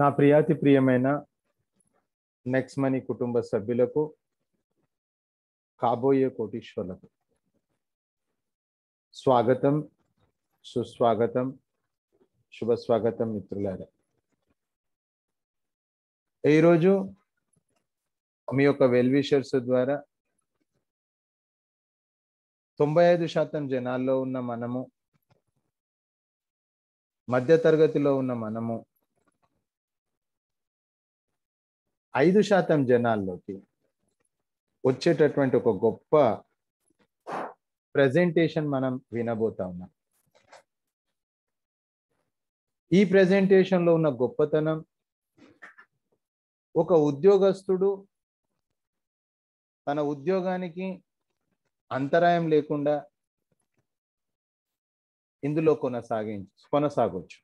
నా ప్రియాతి ప్రియమైన next money కుటుంబ సభ్యులకు కాబోయే కోటీశ్వర్లకు స్వాగతం సుస్వాగతం శుభ స్వాగతం మిత్రులారా ఈరోజు మీ యొక్క వెల్విషర్స్ ద్వారా తొంభై ఐదు శాతం జనాల్లో ఉన్న మనము మధ్యతరగతిలో ఉన్న మనము ఐదు శాతం జనాల్లోకి వచ్చేటటువంటి ఒక గొప్ప ప్రజెంటేషన్ మనం వినబోతా ఉన్నాం ఈ ప్రజెంటేషన్లో ఉన్న గొప్పతనం ఒక ఉద్యోగస్తుడు తన ఉద్యోగానికి అంతరాయం లేకుండా ఇందులో కొనసాగించు కొనసాగొచ్చు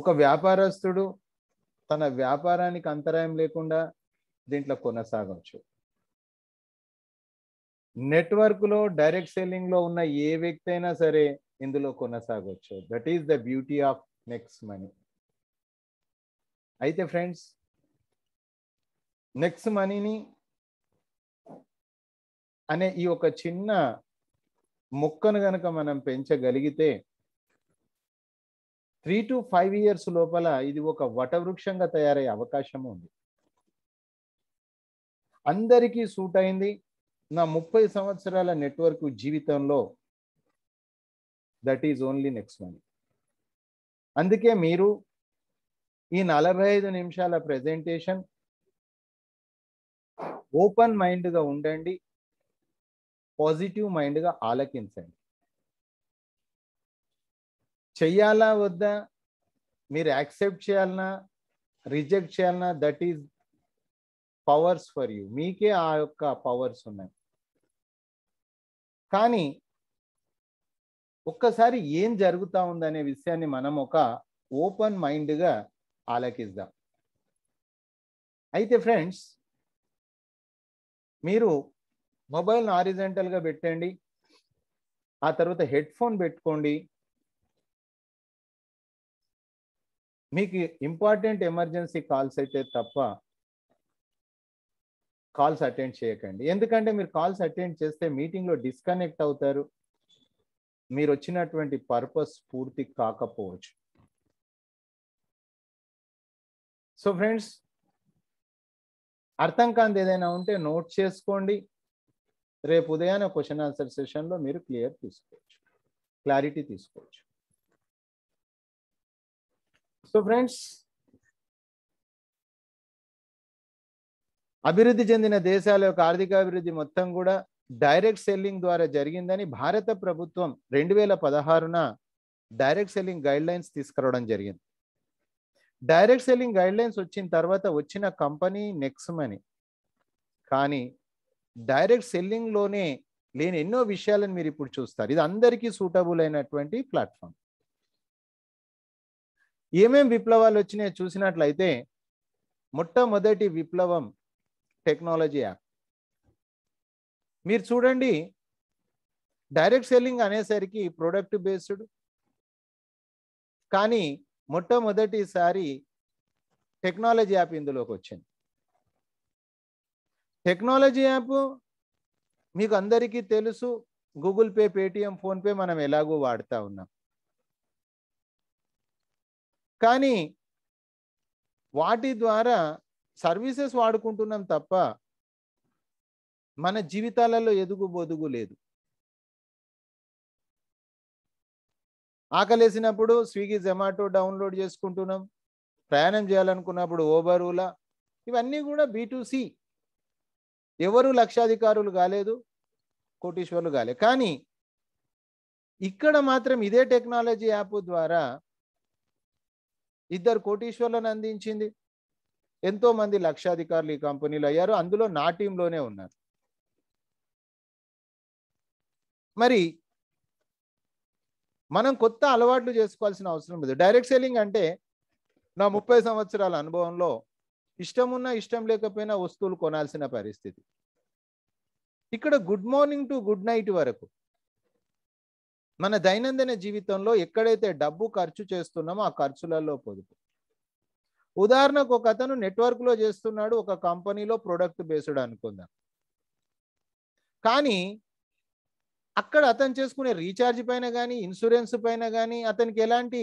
ఒక వ్యాపారస్తుడు తన వ్యాపారానికి అంతరాయం లేకుండా దీంట్లో కొనసాగవచ్చు నెట్వర్క్లో డైరెక్ట్ సెల్లింగ్లో ఉన్న ఏ వ్యక్తి అయినా సరే ఇందులో కొనసాగవచ్చు that is the beauty of Next Money అయితే ఫ్రెండ్స్ నెక్స్ట్ మనీని అనే ఈ ఒక చిన్న మొక్కను గనక మనం పెంచగలిగితే త్రీ టు ఫైవ్ ఇయర్స్ లోపల ఇది ఒక వటవృక్షంగా తయారయ్యే అవకాశం ఉంది అందరికీ సూట్ అయింది నా ముప్పై సంవత్సరాల నెట్వర్క్ జీవితంలో that is only next month అందుకే మీరు ఈ నలభై ఐదు నిమిషాల ప్రజెంటేషన్ ఓపెన్ మైండ్గా ఉండండి పాజిటివ్ మైండ్గా ఆలకించండి చెయ్యాలా వద్దా మీరు యాక్సెప్ట్ చేయాలన్నా రిజెక్ట్ చేయాలన్నా that is powers for you మీకే ఆ యొక్క పవర్స్ ఉన్నాయి కానీ ఒక్కసారి ఏం జరుగుతూ ఉందనే విషయాన్ని మనం ఒక ఓపెన్ మైండ్గా ఆలకిద్దాం అయితే ఫ్రెండ్స్ మీరు మొబైల్ను ఆరిజెంటల్గా పెట్టండి ఆ తర్వాత హెడ్ ఫోన్ పెట్టుకోండి మీకు ఇంపార్టెంట్ ఎమర్జెన్సీ కాల్స్ అయితే తప్ప కాల్స్ అటెండ్ చేయకండి ఎందుకంటే మీరు కాల్స్ అటెండ్ చేస్తే మీటింగ్లో డిస్కనెక్ట్ అవుతారు మీరు వచ్చినటువంటి పర్పస్ పూర్తి కాకపోవచ్చు సో ఫ్రెండ్స్ అర్థం కాని ఏదైనా ఉంటే నోట్ చేసుకోండి రేపు ఉదయాన్నే క్వశ్చన్ ఆన్సర్ సెషన్లో మీరు క్లియర్ తీసుకోవచ్చు క్లారిటీ తీసుకోవచ్చు సో ఫ్రెండ్స్ అభివృద్ధి చెందిన దేశాల యొక్క ఆర్థికాభివృద్ధి మొత్తం కూడా డైరెక్ట్ సెల్లింగ్ ద్వారా జరిగిందని భారత ప్రభుత్వం రెండు వేల పదహారున డైరెక్ట్ సెల్లింగ్ గైడ్ లైన్స్ తీసుకురావడం జరిగింది డైరెక్ట్ సెల్లింగ్ గైడ్ లైన్స్ వచ్చిన తర్వాత వచ్చిన కంపెనీ నెక్సమ్ అని కానీ డైరెక్ట్ సెల్లింగ్లోనే లేని ఎన్నో విషయాలను మీరు ఇప్పుడు చూస్తారు ఇది అందరికీ సూటబుల్ అయినటువంటి ప్లాట్ఫామ్ ఏమేం విప్లవాలు వచ్చినాయో చూసినట్లయితే మొట్టమొదటి విప్లవం టెక్నాలజీ యాప్ మీరు చూడండి డైరెక్ట్ సెల్లింగ్ అనేసరికి ప్రోడక్ట్ బేస్డ్ కానీ మొట్టమొదటిసారి టెక్నాలజీ యాప్ ఇందులోకి వచ్చింది టెక్నాలజీ యాప్ మీకు అందరికీ తెలుసు గూగుల్ పే పేటిఎం ఫోన్పే మనం ఎలాగో వాడుతూ ఉన్నాం కానీ వాటి ద్వారా సర్వీసెస్ వాడుకుంటున్నాం తప్ప మన జీవితాలలో ఎదుగు బొదుగు లేదు ఆకలేసినప్పుడు స్విగ్గీ జొమాటో డౌన్లోడ్ చేసుకుంటున్నాం ప్రయాణం చేయాలనుకున్నప్పుడు ఓబర్ ఇవన్నీ కూడా బీటూసి ఎవరు లక్షాధికారులు కాలేదు కోటీశ్వర్లు కాలేదు కానీ ఇక్కడ మాత్రం ఇదే టెక్నాలజీ యాప్ ద్వారా ఇద్దరు కోటీశ్వర్లను అందించింది ఎంతో మంది లక్షాధికారులు ఈ కంపెనీలు అయ్యారు అందులో నా టీంలోనే ఉన్నారు మరి మనం కొత్త అలవాట్లు చేసుకోవాల్సిన అవసరం లేదు డైరెక్ట్ సెల్లింగ్ అంటే నా ముప్పై సంవత్సరాల అనుభవంలో ఇష్టం ఉన్నా ఇష్టం లేకపోయినా వస్తువులు కొనాల్సిన పరిస్థితి ఇక్కడ good morning to good night వరకు మన దైనందిన జీవితంలో ఎక్కడైతే డబ్బు ఖర్చు చేస్తున్నామో ఆ ఖర్చులలో పొదుపు ఉదాహరణకు ఒక అతను నెట్వర్క్లో చేస్తున్నాడు ఒక కంపెనీలో ప్రొడక్ట్ బేస్డ్ అనుకుందాం కానీ అక్కడ అతను చేసుకునే రీఛార్జ్ పైన కానీ ఇన్సూరెన్స్ పైన కానీ అతనికి ఎలాంటి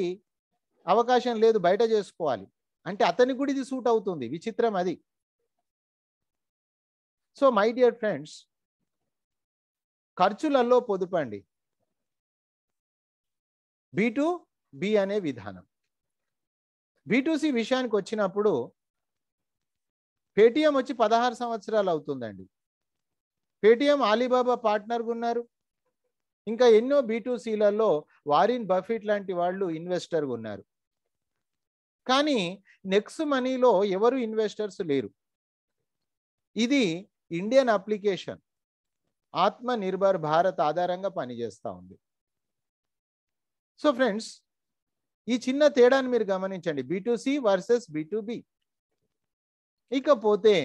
అవకాశం లేదు బయట చేసుకోవాలి అంటే అతనికి కూడా ఇది సూట్ అవుతుంది విచిత్రం అది సో మై డియర్ ఫ్రెండ్స్ ఖర్చులలో పొదుపండి బీ టు బి అనే విధానం బీటూసి విషయానికి వచ్చినప్పుడు పేటిఎం వచ్చి పదహారు సంవత్సరాలు అవుతుందండి పేటిఎం అలీబాబా పార్ట్నర్గా ఉన్నారు ఇంకా ఎన్నో బీటూసీలలో వారిన్ బఫిట్ లాంటి వాళ్ళు ఇన్వెస్టర్గా ఉన్నారు కానీ నెక్స్ మనీలో ఎవరు ఇన్వెస్టర్స్ లేరు ఇది ఇండియన్ అప్లికేషన్ ఆత్మ నిర్భర్ భారత్ ఆధారంగా పనిచేస్తూ ఉంది సో ఫ్రెండ్స్ ఈ చిన్న తేడాను మీరు గమనించండి బి సి వర్సెస్ బి ఇకపోతే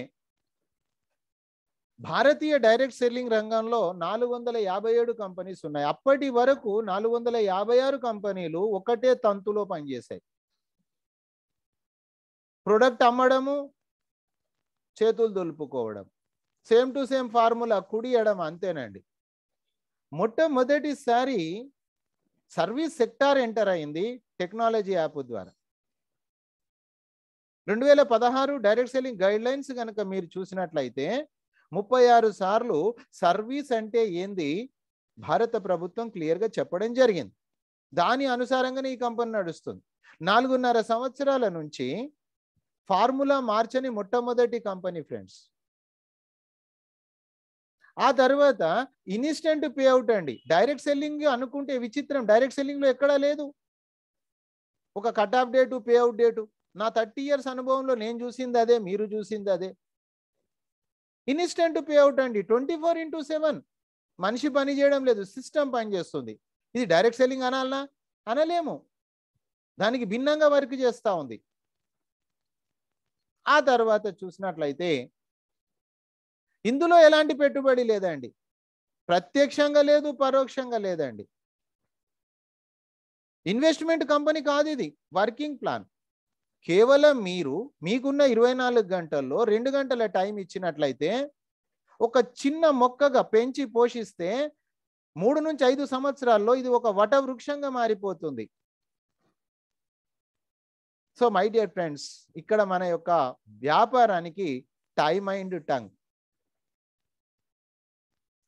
భారతీయ డైరెక్ట్ సెల్లింగ్ రంగంలో నాలుగు వందల యాభై ఏడు కంపెనీస్ ఉన్నాయి అప్పటి వరకు నాలుగు వందల యాభై ఆరు కంపెనీలు ఒకటే తంతులో పనిచేశాయి ప్రొడక్ట్ అమ్మడము చేతులు దులుపుకోవడం సేమ్ టు సేమ్ ఫార్ములా కుడి ఎడమ అంతేనండి మొట్టమొదటిసారి సర్వీస్ సెక్టార్ ఎంటర్ అయింది టెక్నాలజీ యాప్ ద్వారా రెండు వేల పదహారు డైరెక్ట్ సెల్లింగ్ గైడ్ లైన్స్ కనుక మీరు చూసినట్లయితే ముప్పై ఆరు సార్లు సర్వీస్ అంటే ఏంది భారత ప్రభుత్వం క్లియర్గా చెప్పడం జరిగింది దాని అనుసారంగానే ఈ కంపెనీ నడుస్తుంది నాలుగున్నర సంవత్సరాల నుంచి ఫార్ములా మార్చని మొట్టమొదటి కంపెనీ ఫ్రెండ్స్ ఆ తర్వాత ఇన్స్టెంట్ అవుట్ అండి డైరెక్ట్ సెల్లింగ్ అనుకుంటే విచిత్రం డైరెక్ట్ సెల్లింగ్లో ఎక్కడా లేదు ఒక cut off date out date నా థర్టీ ఇయర్స్ అనుభవంలో నేను చూసింది అదే మీరు చూసింది అదే ఇన్స్టెంట్ అవుట్ అండి ట్వంటీ ఫోర్ ఇంటూ సెవెన్ మనిషి పని చేయడం లేదు సిస్టమ్ పనిచేస్తుంది ఇది డైరెక్ట్ సెల్లింగ్ అనాలనా అనలేము దానికి భిన్నంగా వర్క్ చేస్తూ ఉంది ఆ తర్వాత చూసినట్లయితే ఇందులో ఎలాంటి పెట్టుబడి లేదండి ప్రత్యక్షంగా లేదు పరోక్షంగా లేదండి ఇన్వెస్ట్మెంట్ కంపెనీ కాదు ఇది వర్కింగ్ ప్లాన్ కేవలం మీరు మీకున్న ఇరవై నాలుగు గంటల్లో రెండు గంటల టైం ఇచ్చినట్లయితే ఒక చిన్న మొక్కగా పెంచి పోషిస్తే మూడు నుంచి ఐదు సంవత్సరాల్లో ఇది ఒక వటవృక్షంగా మారిపోతుంది సో మై డియర్ ఫ్రెండ్స్ ఇక్కడ మన యొక్క వ్యాపారానికి టైమ్ అండ్ టంగ్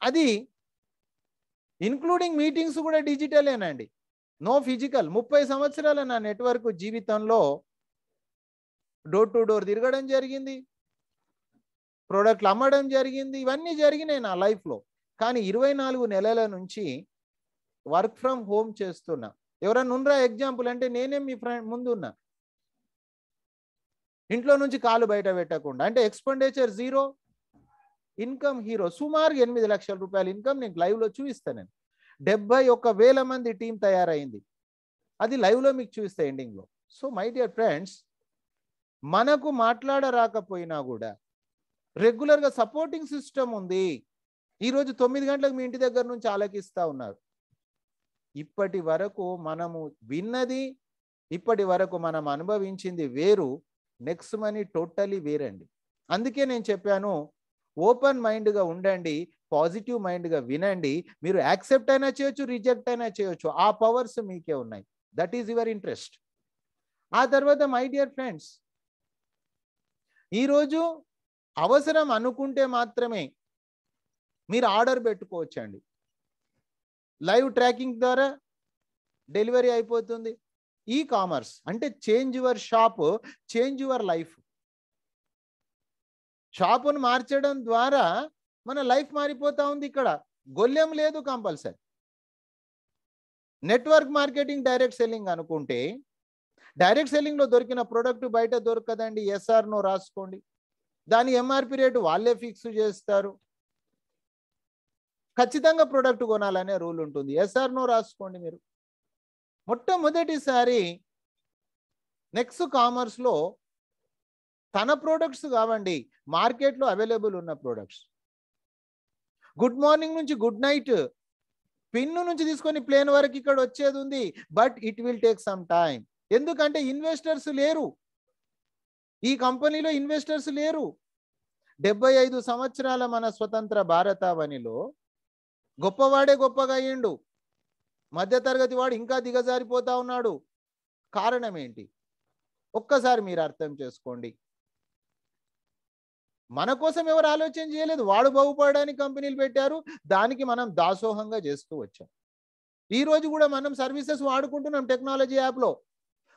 అది ఇన్క్లూడింగ్ మీటింగ్స్ కూడా డిజిటలేనండి నో ఫిజికల్ ముప్పై సంవత్సరాల నా నెట్వర్క్ జీవితంలో డోర్ టు డోర్ తిరగడం జరిగింది ప్రోడక్ట్లు అమ్మడం జరిగింది ఇవన్నీ జరిగినాయి నా లైఫ్లో కానీ ఇరవై నాలుగు నెలల నుంచి వర్క్ ఫ్రమ్ హోమ్ చేస్తున్నా ఎవరైనా ఉన్నరా ఎగ్జాంపుల్ అంటే నేనే మీ ఫ్రెండ్ ముందున్నా ఇంట్లో నుంచి కాలు బయట పెట్టకుండా అంటే ఎక్స్పెండిచర్ జీరో ఇన్కమ్ హీరో సుమారు ఎనిమిది లక్షల రూపాయల ఇన్కమ్ నేను లైవ్లో చూపిస్తాను నేను డెబ్బై ఒక్క వేల మంది టీం తయారైంది అది లైవ్లో మీకు చూపిస్తా ఎండింగ్లో సో మై డియర్ ఫ్రెండ్స్ మనకు మాట్లాడరాకపోయినా కూడా రెగ్యులర్గా సపోర్టింగ్ సిస్టమ్ ఉంది ఈరోజు తొమ్మిది గంటలకు మీ ఇంటి దగ్గర నుంచి ఆలకిస్తూ ఉన్నారు ఇప్పటి వరకు మనము విన్నది ఇప్పటి వరకు మనం అనుభవించింది వేరు నెక్స్ట్ మనీ టోటలీ వేరండి అందుకే నేను చెప్పాను ఓపెన్ మైండ్గా ఉండండి పాజిటివ్ మైండ్గా వినండి మీరు యాక్సెప్ట్ అయినా చేయొచ్చు రిజెక్ట్ అయినా చేయొచ్చు ఆ పవర్స్ మీకే ఉన్నాయి దట్ ఈజ్ యువర్ ఇంట్రెస్ట్ ఆ తర్వాత మై డియర్ ఫ్రెండ్స్ ఈరోజు అవసరం అనుకుంటే మాత్రమే మీరు ఆర్డర్ పెట్టుకోవచ్చండి లైవ్ ట్రాకింగ్ ద్వారా డెలివరీ అయిపోతుంది ఈ కామర్స్ అంటే change your shop change your life షాపును మార్చడం ద్వారా మన లైఫ్ మారిపోతా ఉంది ఇక్కడ గొల్లెం లేదు compulsory network marketing direct selling అనుకుంటే డైరెక్ట్ సెల్లింగ్లో దొరికిన ప్రోడక్ట్ బయట దొరకదండి ఎస్ఆర్నో రాసుకోండి దాని ఎంఆర్పి రేటు వాళ్ళే ఫిక్స్ చేస్తారు ఖచ్చితంగా ప్రోడక్ట్ కొనాలనే రూల్ ఉంటుంది ఎస్ఆర్నో రాసుకోండి మీరు మొట్టమొదటిసారి నెక్స్ట్ కామర్స్లో తన ప్రోడక్ట్స్ కావండి మార్కెట్లో అవైలబుల్ ఉన్న ప్రోడక్ట్స్ గుడ్ మార్నింగ్ నుంచి గుడ్ నైట్ పిన్ను నుంచి తీసుకొని ప్లేన్ వరకు ఇక్కడ వచ్చేది ఉంది but it will take some time ఎందుకంటే ఇన్వెస్టర్స్ లేరు ఈ కంపెనీలో ఇన్వెస్టర్స్ లేరు డెబ్బై ఐదు సంవత్సరాల మన స్వతంత్ర భారతావనిలో గొప్పవాడే గొప్పగా అయ్యిండు మధ్యతరగతి వాడు ఇంకా దిగజారిపోతా ఉన్నాడు కారణం ఏంటి ఒక్కసారి మీరు అర్థం చేసుకోండి మన కోసం ఎవరు ఆలోచన చేయలేదు వాడు బాగుపడడానికి కంపెనీలు పెట్టారు దానికి మనం దాసోహంగా చేస్తూ వచ్చాం ఈరోజు కూడా మనం సర్వీసెస్ వాడుకుంటున్నాం టెక్నాలజీ యాప్లో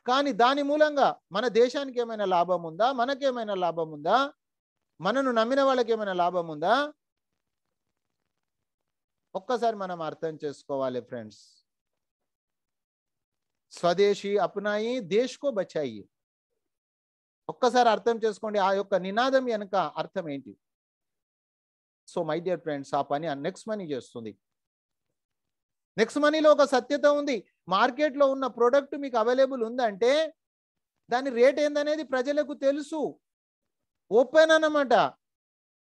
కానీ దాని మూలంగా మన దేశానికి ఏమైనా లాభం ఉందా మనకేమైనా లాభం ఉందా మనను నమ్మిన వాళ్ళకి ఏమైనా లాభం ఉందా ఒక్కసారి మనం అర్థం చేసుకోవాలి ఫ్రెండ్స్ స్వదేశీ అప్నాయి దేశ్ కో బచాయి ఒక్కసారి అర్థం చేసుకోండి ఆ యొక్క నినాదం వెనుక అర్థం ఏంటి సో మై డియర్ ఫ్రెండ్స్ ఆ పని నెక్స్ట్ మనీ చేస్తుంది నెక్స్ట్ మనీలో ఒక సత్యత ఉంది మార్కెట్లో ఉన్న ప్రోడక్ట్ మీకు అవైలబుల్ ఉందంటే దాని రేట్ ఏందనేది ప్రజలకు తెలుసు ఓపెన్ అన్నమాట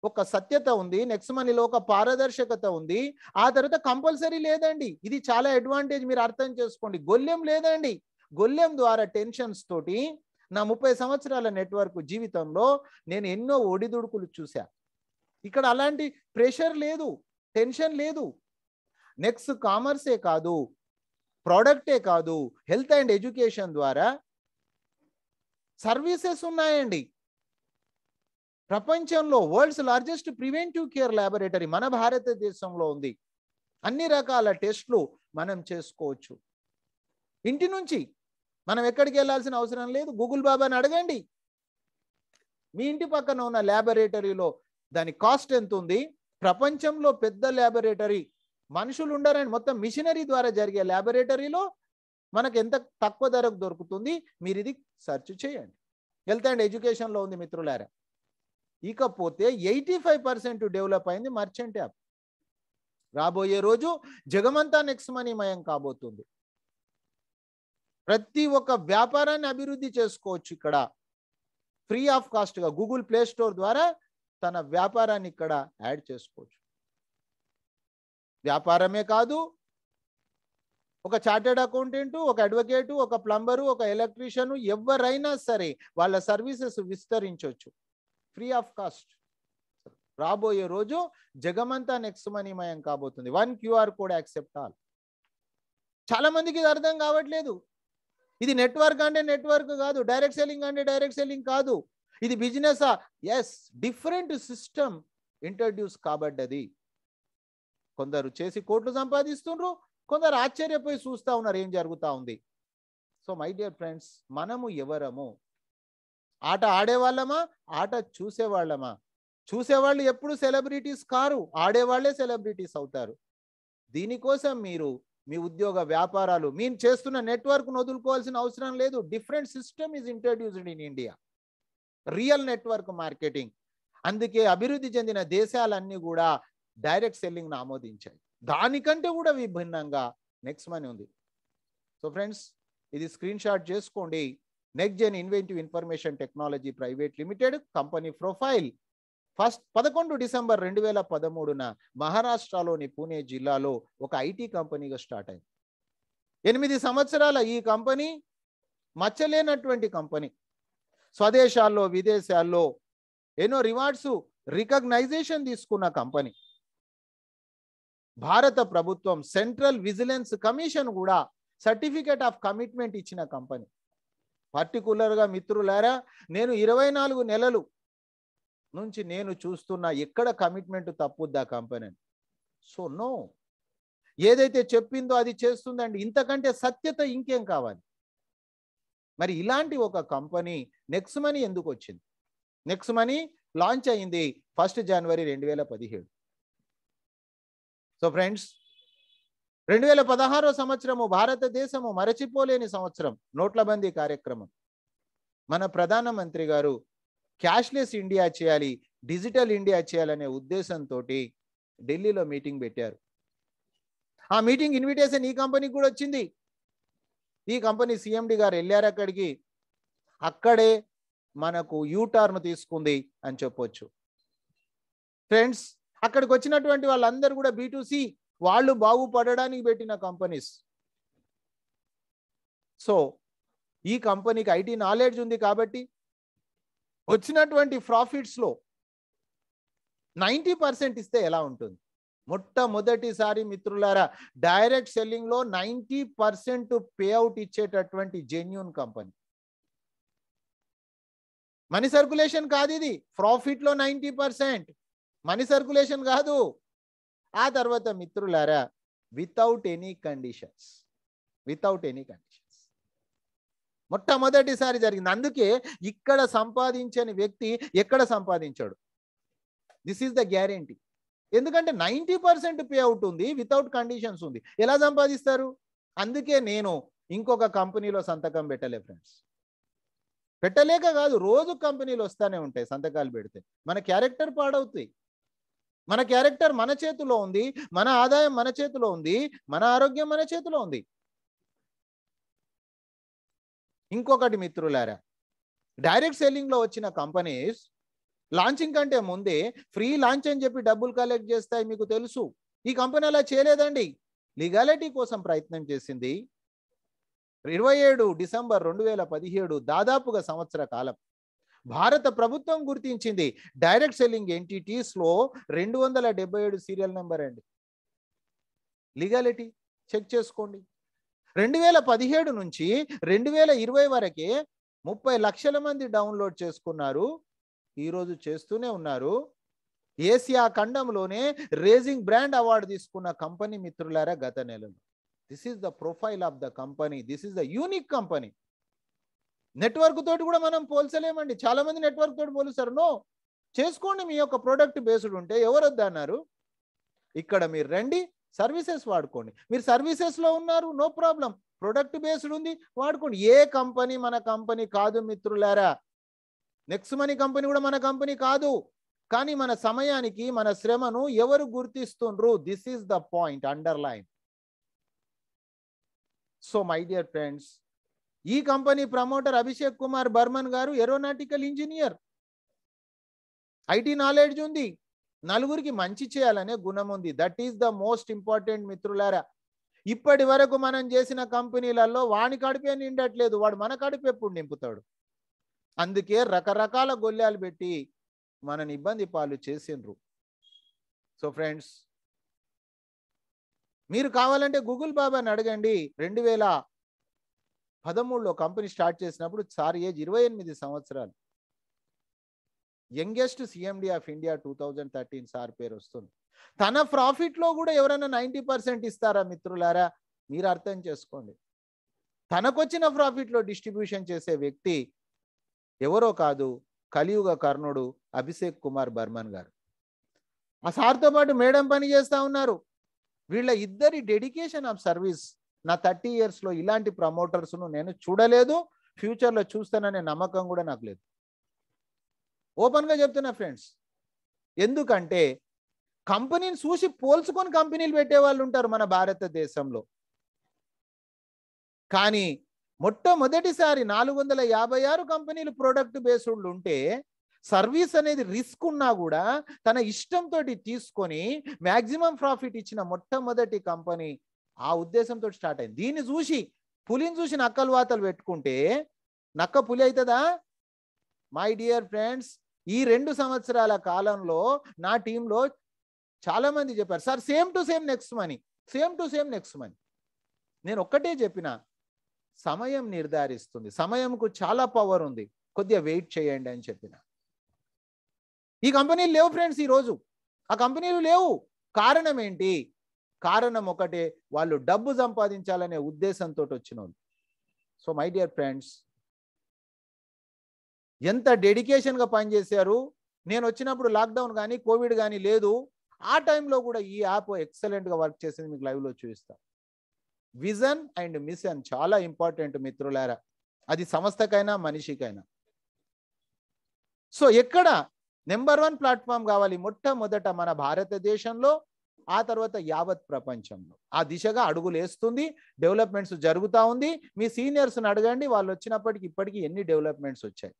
ఒక సత్యత ఉంది నెక్స్ట్ మనీలో ఒక పారదర్శకత ఉంది ఆ తర్వాత కంపల్సరీ లేదండి ఇది చాలా అడ్వాంటేజ్ మీరు అర్థం చేసుకోండి గొల్లెం లేదండి గొల్లెం ద్వారా టెన్షన్స్ తోటి నా ముప్పై సంవత్సరాల నెట్వర్క్ జీవితంలో నేను ఎన్నో ఒడిదుడుకులు చూశా ఇక్కడ అలాంటి ప్రెషర్ లేదు టెన్షన్ లేదు నెక్స్ట్ కామర్సే కాదు ప్రోడక్టే కాదు హెల్త్ అండ్ ఎడ్యుకేషన్ ద్వారా సర్వీసెస్ ఉన్నాయండి ప్రపంచంలో world's largest preventive care laboratory మన భారతదేశంలో ఉంది అన్ని రకాల టెస్ట్లు మనం చేసుకోవచ్చు ఇంటి నుంచి మనం ఎక్కడికి వెళ్ళాల్సిన అవసరం లేదు గూగుల్ బాబాని అడగండి మీ ఇంటి పక్కన ఉన్న ల్యాబొరేటరీలో దాని కాస్ట్ ఎంత ఉంది ప్రపంచంలో పెద్ద ల్యాబొరేటరీ మనుషులు ఉండరని మొత్తం మిషనరీ ద్వారా జరిగే ల్యాబొరేటరీలో మనకు ఎంత తక్కువ ధరకు దొరుకుతుంది మీరు ఇది సెర్చ్ చేయండి హెల్త్ అండ్ ఎడ్యుకేషన్లో ఉంది మిత్రులారా ఇకపోతే ఎయిటీ ఫైవ్ పర్సెంట్ డెవలప్ అయింది మర్చెంట్ యాప్ రాబోయే రోజు జగమంతా నెక్స్ట్ మనీమయం కాబోతుంది ప్రతి ఒక్క వ్యాపారాన్ని అభివృద్ధి చేసుకోవచ్చు ఇక్కడ ఫ్రీ ఆఫ్ కాస్ట్గా గూగుల్ ప్లే స్టోర్ ద్వారా తన వ్యాపారాన్ని ఇక్కడ యాడ్ చేసుకోవచ్చు వ్యాపారమే కాదు ఒక చార్టెడ్ అకౌంటెంట్ ఒక అడ్వకేటు ఒక ప్లంబరు ఒక ఎలక్ట్రీషియన్ ఎవరైనా సరే వాళ్ళ సర్వీసెస్ విస్తరించవచ్చు ఫ్రీ ఆఫ్ కాస్ట్ రాబోయే రోజు జగమంతా నెక్స్ట్ మనీమయం కాబోతుంది one QR code accept all చాలా మందికి ఇది అర్థం కావట్లేదు ఇది నెట్వర్క్ అంటే నెట్వర్క్ కాదు డైరెక్ట్ సెల్లింగ్ అంటే డైరెక్ట్ సెల్లింగ్ కాదు ఇది బిజినెసా ఎస్ డిఫరెంట్ సిస్టమ్ ఇంట్రడ్యూస్ కాబడ్డది కొందరు చేసి కోట్లు సంపాదిస్తుండ్రు కొందరు ఆశ్చర్యపోయి చూస్తూ ఉన్నారు ఏం జరుగుతూ ఉంది సో మై డియర్ ఫ్రెండ్స్ మనము ఎవరము ఆట ఆడేవాళ్ళమా ఆట చూసేవాళ్ళమా చూసేవాళ్ళు ఎప్పుడు సెలబ్రిటీస్ కారు ఆడేవాళ్లే సెలబ్రిటీస్ అవుతారు దీనికోసం మీరు మీ ఉద్యోగ వ్యాపారాలు మీరు చేస్తున్న నెట్వర్క్ను వదులుకోవాల్సిన అవసరం లేదు different system is introduced in India real network marketing అందుకే అభివృద్ధి చెందిన దేశాలన్నీ కూడా డైరెక్ట్ సెల్లింగ్ను ఆమోదించాయి దానికంటే కూడా విభిన్నంగా నెక్స్ట్ మనీ ఉంది సో ఫ్రెండ్స్ ఇది స్క్రీన్ షాట్ చేసుకోండి Next Gen inventive information technology private limited company profile first పదకొండు డిసెంబర్ రెండు వేల పదమూడున మహారాష్ట్రలోని పూణే జిల్లాలో ఒక ఐటీ కంపెనీగా స్టార్ట్ అయింది ఎనిమిది సంవత్సరాల ఈ కంపెనీ మచ్చలేనటువంటి కంపెనీ స్వదేశాల్లో విదేశాల్లో ఎన్నో రివార్డ్స్ రికగ్నైజేషన్ తీసుకున్న కంపెనీ భారత ప్రభుత్వం సెంట్రల్ విజిలెన్స్ కమిషన్ కూడా సర్టిఫికేట్ ఆఫ్ కమిట్మెంట్ ఇచ్చిన కంపెనీ పర్టికులర్గా మిత్రులారా నేను ఇరవై నాలుగు నెలలు నుంచి నేను చూస్తున్న ఎక్కడ కమిట్మెంట్ తప్పుద్దా కంపెనీ సో నో ఏదైతే చెప్పిందో అది చేస్తుందండి ఇంతకంటే సత్యత ఇంకేం కావాలి మరి ఇలాంటి ఒక కంపెనీ నెక్స్ట్ మనీ ఎందుకు వచ్చింది నెక్స్ట్ మనీ లాంచ్ అయింది ఫస్ట్ జనవరి రెండు వేల పదిహేడు సో ఫ్రెండ్స్ రెండు వేల పదహారో సంవత్సరము భారతదేశము మరచిపోలేని సంవత్సరం నోట్ల బందీ కార్యక్రమం మన ప్రధానమంత్రి గారు క్యాష్లెస్ ఇండియా చేయాలి డిజిటల్ ఇండియా చేయాలనే ఉద్దేశంతో ఢిల్లీలో మీటింగ్ పెట్టారు ఆ మీటింగ్ ఇన్విటేషన్ ఈ కంపెనీకి కూడా వచ్చింది ఈ కంపెనీ సిఎండి గారు వెళ్ళారు అక్కడికి అక్కడే మనకు యూటర్న్ తీసుకుంది అని చెప్పొచ్చు ఫ్రెండ్స్ అక్కడికి వచ్చినటువంటి వాళ్ళందరూ కూడా బీటూసి వాళ్ళు బాగుపడడానికి పెట్టిన కంపెనీస్ సో ఈ కంపెనీకి ఐటీ నాలెడ్జ్ ఉంది కాబట్టి వచ్చినటువంటి ప్రాఫిట్స్లో నైంటీ పర్సెంట్ ఇస్తే ఎలా ఉంటుంది మొట్టమొదటిసారి మిత్రులారా డైరెక్ట్ సెల్లింగ్లో నైంటీ పర్సెంట్ పేఅవుట్ ఇచ్చేటటువంటి జెన్యున్ కంపెనీ మనీ సర్కులేషన్ కాదు ఇది ప్రాఫిట్లో నైంటీ పర్సెంట్ మనీ సర్కులేషన్ కాదు ఆ తర్వాత మిత్రులారా without any conditions without any condition మొట్టమొదటిసారి జరిగింది అందుకే ఇక్కడ సంపాదించని వ్యక్తి ఎక్కడ సంపాదించాడు దిస్ ఈజ్ ద గ్యారంటీ ఎందుకంటే నైంటీ పర్సెంట్ పే అవుట్ ఉంది వితౌట్ కండిషన్స్ ఉంది ఎలా సంపాదిస్తారు అందుకే నేను ఇంకొక కంపెనీలో సంతకం పెట్టలే ఫ్రెండ్స్ పెట్టలేక కాదు రోజు కంపెనీలు వస్తూనే ఉంటాయి సంతకాలు పెడితే మన క్యారెక్టర్ పాడవుతాయి మన క్యారెక్టర్ మన చేతిలో ఉంది మన ఆదాయం మన చేతిలో ఉంది మన ఆరోగ్యం మన చేతిలో ఉంది ఇంకొకటి మిత్రులారా డైరెక్ట్ సెల్లింగ్లో వచ్చిన కంపెనీస్ లాంచింగ్ కంటే ముందే ఫ్రీ లాంచ్ అని చెప్పి డబ్బులు కలెక్ట్ చేస్తాయి మీకు తెలుసు ఈ కంపెనీ అలా చేయలేదండి లీగాలిటీ కోసం ప్రయత్నం చేసింది ఇరవై ఏడు డిసెంబర్ రెండు వేల పదిహేడు దాదాపుగా సంవత్సర కాలం భారత ప్రభుత్వం గుర్తించింది డైరెక్ట్ సెల్లింగ్ ఎంటిటీస్లో రెండు వందల డెబ్బై ఏడు సీరియల్ నెంబర్ అండి లీగాలిటీ చెక్ చేసుకోండి రెండు వేల పదిహేడు నుంచి రెండు వేల ఇరవై వరకే ముప్పై లక్షల మంది డౌన్లోడ్ చేసుకున్నారు ఈరోజు చేస్తూనే ఉన్నారు ఏసియా ఖండంలోనే రేజింగ్ బ్రాండ్ అవార్డు తీసుకున్న కంపెనీ మిత్రులారా గత నెలలో this is the profile of the company this is the unique company network తోటి కూడా మనం పోల్చలేమండి చాలా మంది నెట్వర్క్ తోటి పోలుస్తారు నో చేసుకోండి మీ యొక్క ప్రోడక్ట్ బేస్డ్ ఉంటే ఎవరు వద్దన్నారు ఇక్కడ మీరు రండి సర్వీసెస్ వాడుకోండి మీరు సర్వీసెస్లో ఉన్నారు నో ప్రాబ్లం ప్రొడక్ట్ బేస్డ్ ఉంది వాడుకోండి ఏ కంపెనీ మన కంపెనీ కాదు మిత్రులారా నెక్స్ట్ మనీ కంపెనీ కూడా మన కంపెనీ కాదు కానీ మన సమయానికి మన శ్రమను ఎవరు గుర్తిస్తుండ్రు this is the point underline so my dear friends ఈ కంపెనీ ప్రమోటర్ అభిషేక్ కుమార్ బర్మన్ గారు ఏరోనాటికల్ ఇంజనీర్ ఐటీ నాలెడ్జ్ ఉంది నలుగురికి మంచి చేయాలనే గుణం ఉంది that is the most important మిత్రులారా ఇప్పటి వరకు మనం చేసిన కంపెనీలలో వాణి కడిపే నిండట్లేదు వాడు మన కడుపు ఎప్పుడు నింపుతాడు అందుకే రకరకాల గొల్లాలు పెట్టి మనని ఇబ్బంది పాలు చేసిండ్రు సో ఫ్రెండ్స్ మీరు కావాలంటే గూగుల్ బాబాని అడగండి రెండు వేల పదమూడులో కంపెనీ స్టార్ట్ చేసినప్పుడు సార్ ఏజ్ ఇరవై ఎనిమిది సంవత్సరాలు youngest CMD of India two thousand thirteen sir పేరు వస్తుంది తన ప్రాఫిట్లో కూడా ఎవరైనా నైన్టీ పర్సెంట్ ఇస్తారా మిత్రులారా మీరు అర్థం చేసుకోండి తనకొచ్చిన ప్రాఫిట్లో డిస్ట్రిబ్యూషన్ చేసే వ్యక్తి ఎవరో కాదు కలియుగ కర్ణుడు అభిషేక్ కుమార్ బర్మన్ గారు ఆ సార్తో పాటు మేడం పని చేస్తా ఉన్నారు వీళ్ళ ఇద్దరి డెడికేషన్ ఆఫ్ సర్వీస్ నా థర్టీ ఇయర్స్ లో ఇలాంటి ప్రమోటర్స్ను నేను చూడలేదు ఫ్యూచర్లో చూస్తాననే నమ్మకం కూడా నాకు లేదు ఓపెన్గా చెప్తున్నా ఫ్రెండ్స్ ఎందుకంటే కంపెనీని చూసి పోల్చుకొని కంపెనీలు పెట్టే వాళ్ళు ఉంటారు మన భారతదేశంలో కానీ మొట్టమొదటిసారి నాలుగు వందల యాభై ఆరు కంపెనీలు ప్రోడక్ట్ బేస్డ్ ఉంటే సర్వీస్ అనేది రిస్క్ ఉన్నా కూడా తన ఇష్టంతో తీసుకొని మ్యాక్సిమం ప్రాఫిట్ ఇచ్చిన మొట్టమొదటి కంపెనీ ఆ ఉద్దేశంతో స్టార్ట్ అయింది దీన్ని చూసి పులిని చూసి నక్కలు వాతలు పెట్టుకుంటే నక్క పులి అవుతుందా మై డియర్ ఫ్రెండ్స్ ఈ రెండు సంవత్సరాల కాలంలో నా టీంలో చాలా మంది చెప్పారు sir same to same next money same to same next money నేను ఒక్కటే చెప్పిన సమయం నిర్ధారిస్తుంది సమయంకు చాలా పవర్ ఉంది కొద్దిగా వెయిట్ చేయండి అని చెప్పిన ఈ కంపెనీలు లేవు ఫ్రెండ్స్ ఈరోజు ఆ కంపెనీలు లేవు కారణం ఏంటి కారణం ఒకటే వాళ్ళు డబ్బు సంపాదించాలనే ఉద్దేశంతో వచ్చిన సో మై డియర్ ఫ్రెండ్స్ ఎంత డెడికేషన్గా పనిచేశారు నేను వచ్చినప్పుడు లాక్డౌన్ కానీ కోవిడ్ కానీ లేదు ఆ టైంలో కూడా ఈ యాప్ ఎక్సలెంట్గా వర్క్ చేసింది మీకు లైవ్లో చూపిస్తాం విజన్ అండ్ మిషన్ చాలా ఇంపార్టెంట్ మిత్రులారా అది సంస్థకైనా మనిషికైనా సో ఎక్కడ నెంబర్ వన్ ప్లాట్ఫామ్ కావాలి మొట్టమొదట మన భారతదేశంలో ఆ తర్వాత యావత్ ప్రపంచంలో ఆ దిశగా అడుగులు వేస్తుంది డెవలప్మెంట్స్ జరుగుతూ ఉంది మీ సీనియర్స్ని అడగండి వాళ్ళు వచ్చినప్పటికి ఇప్పటికీ ఎన్ని డెవలప్మెంట్స్ వచ్చాయి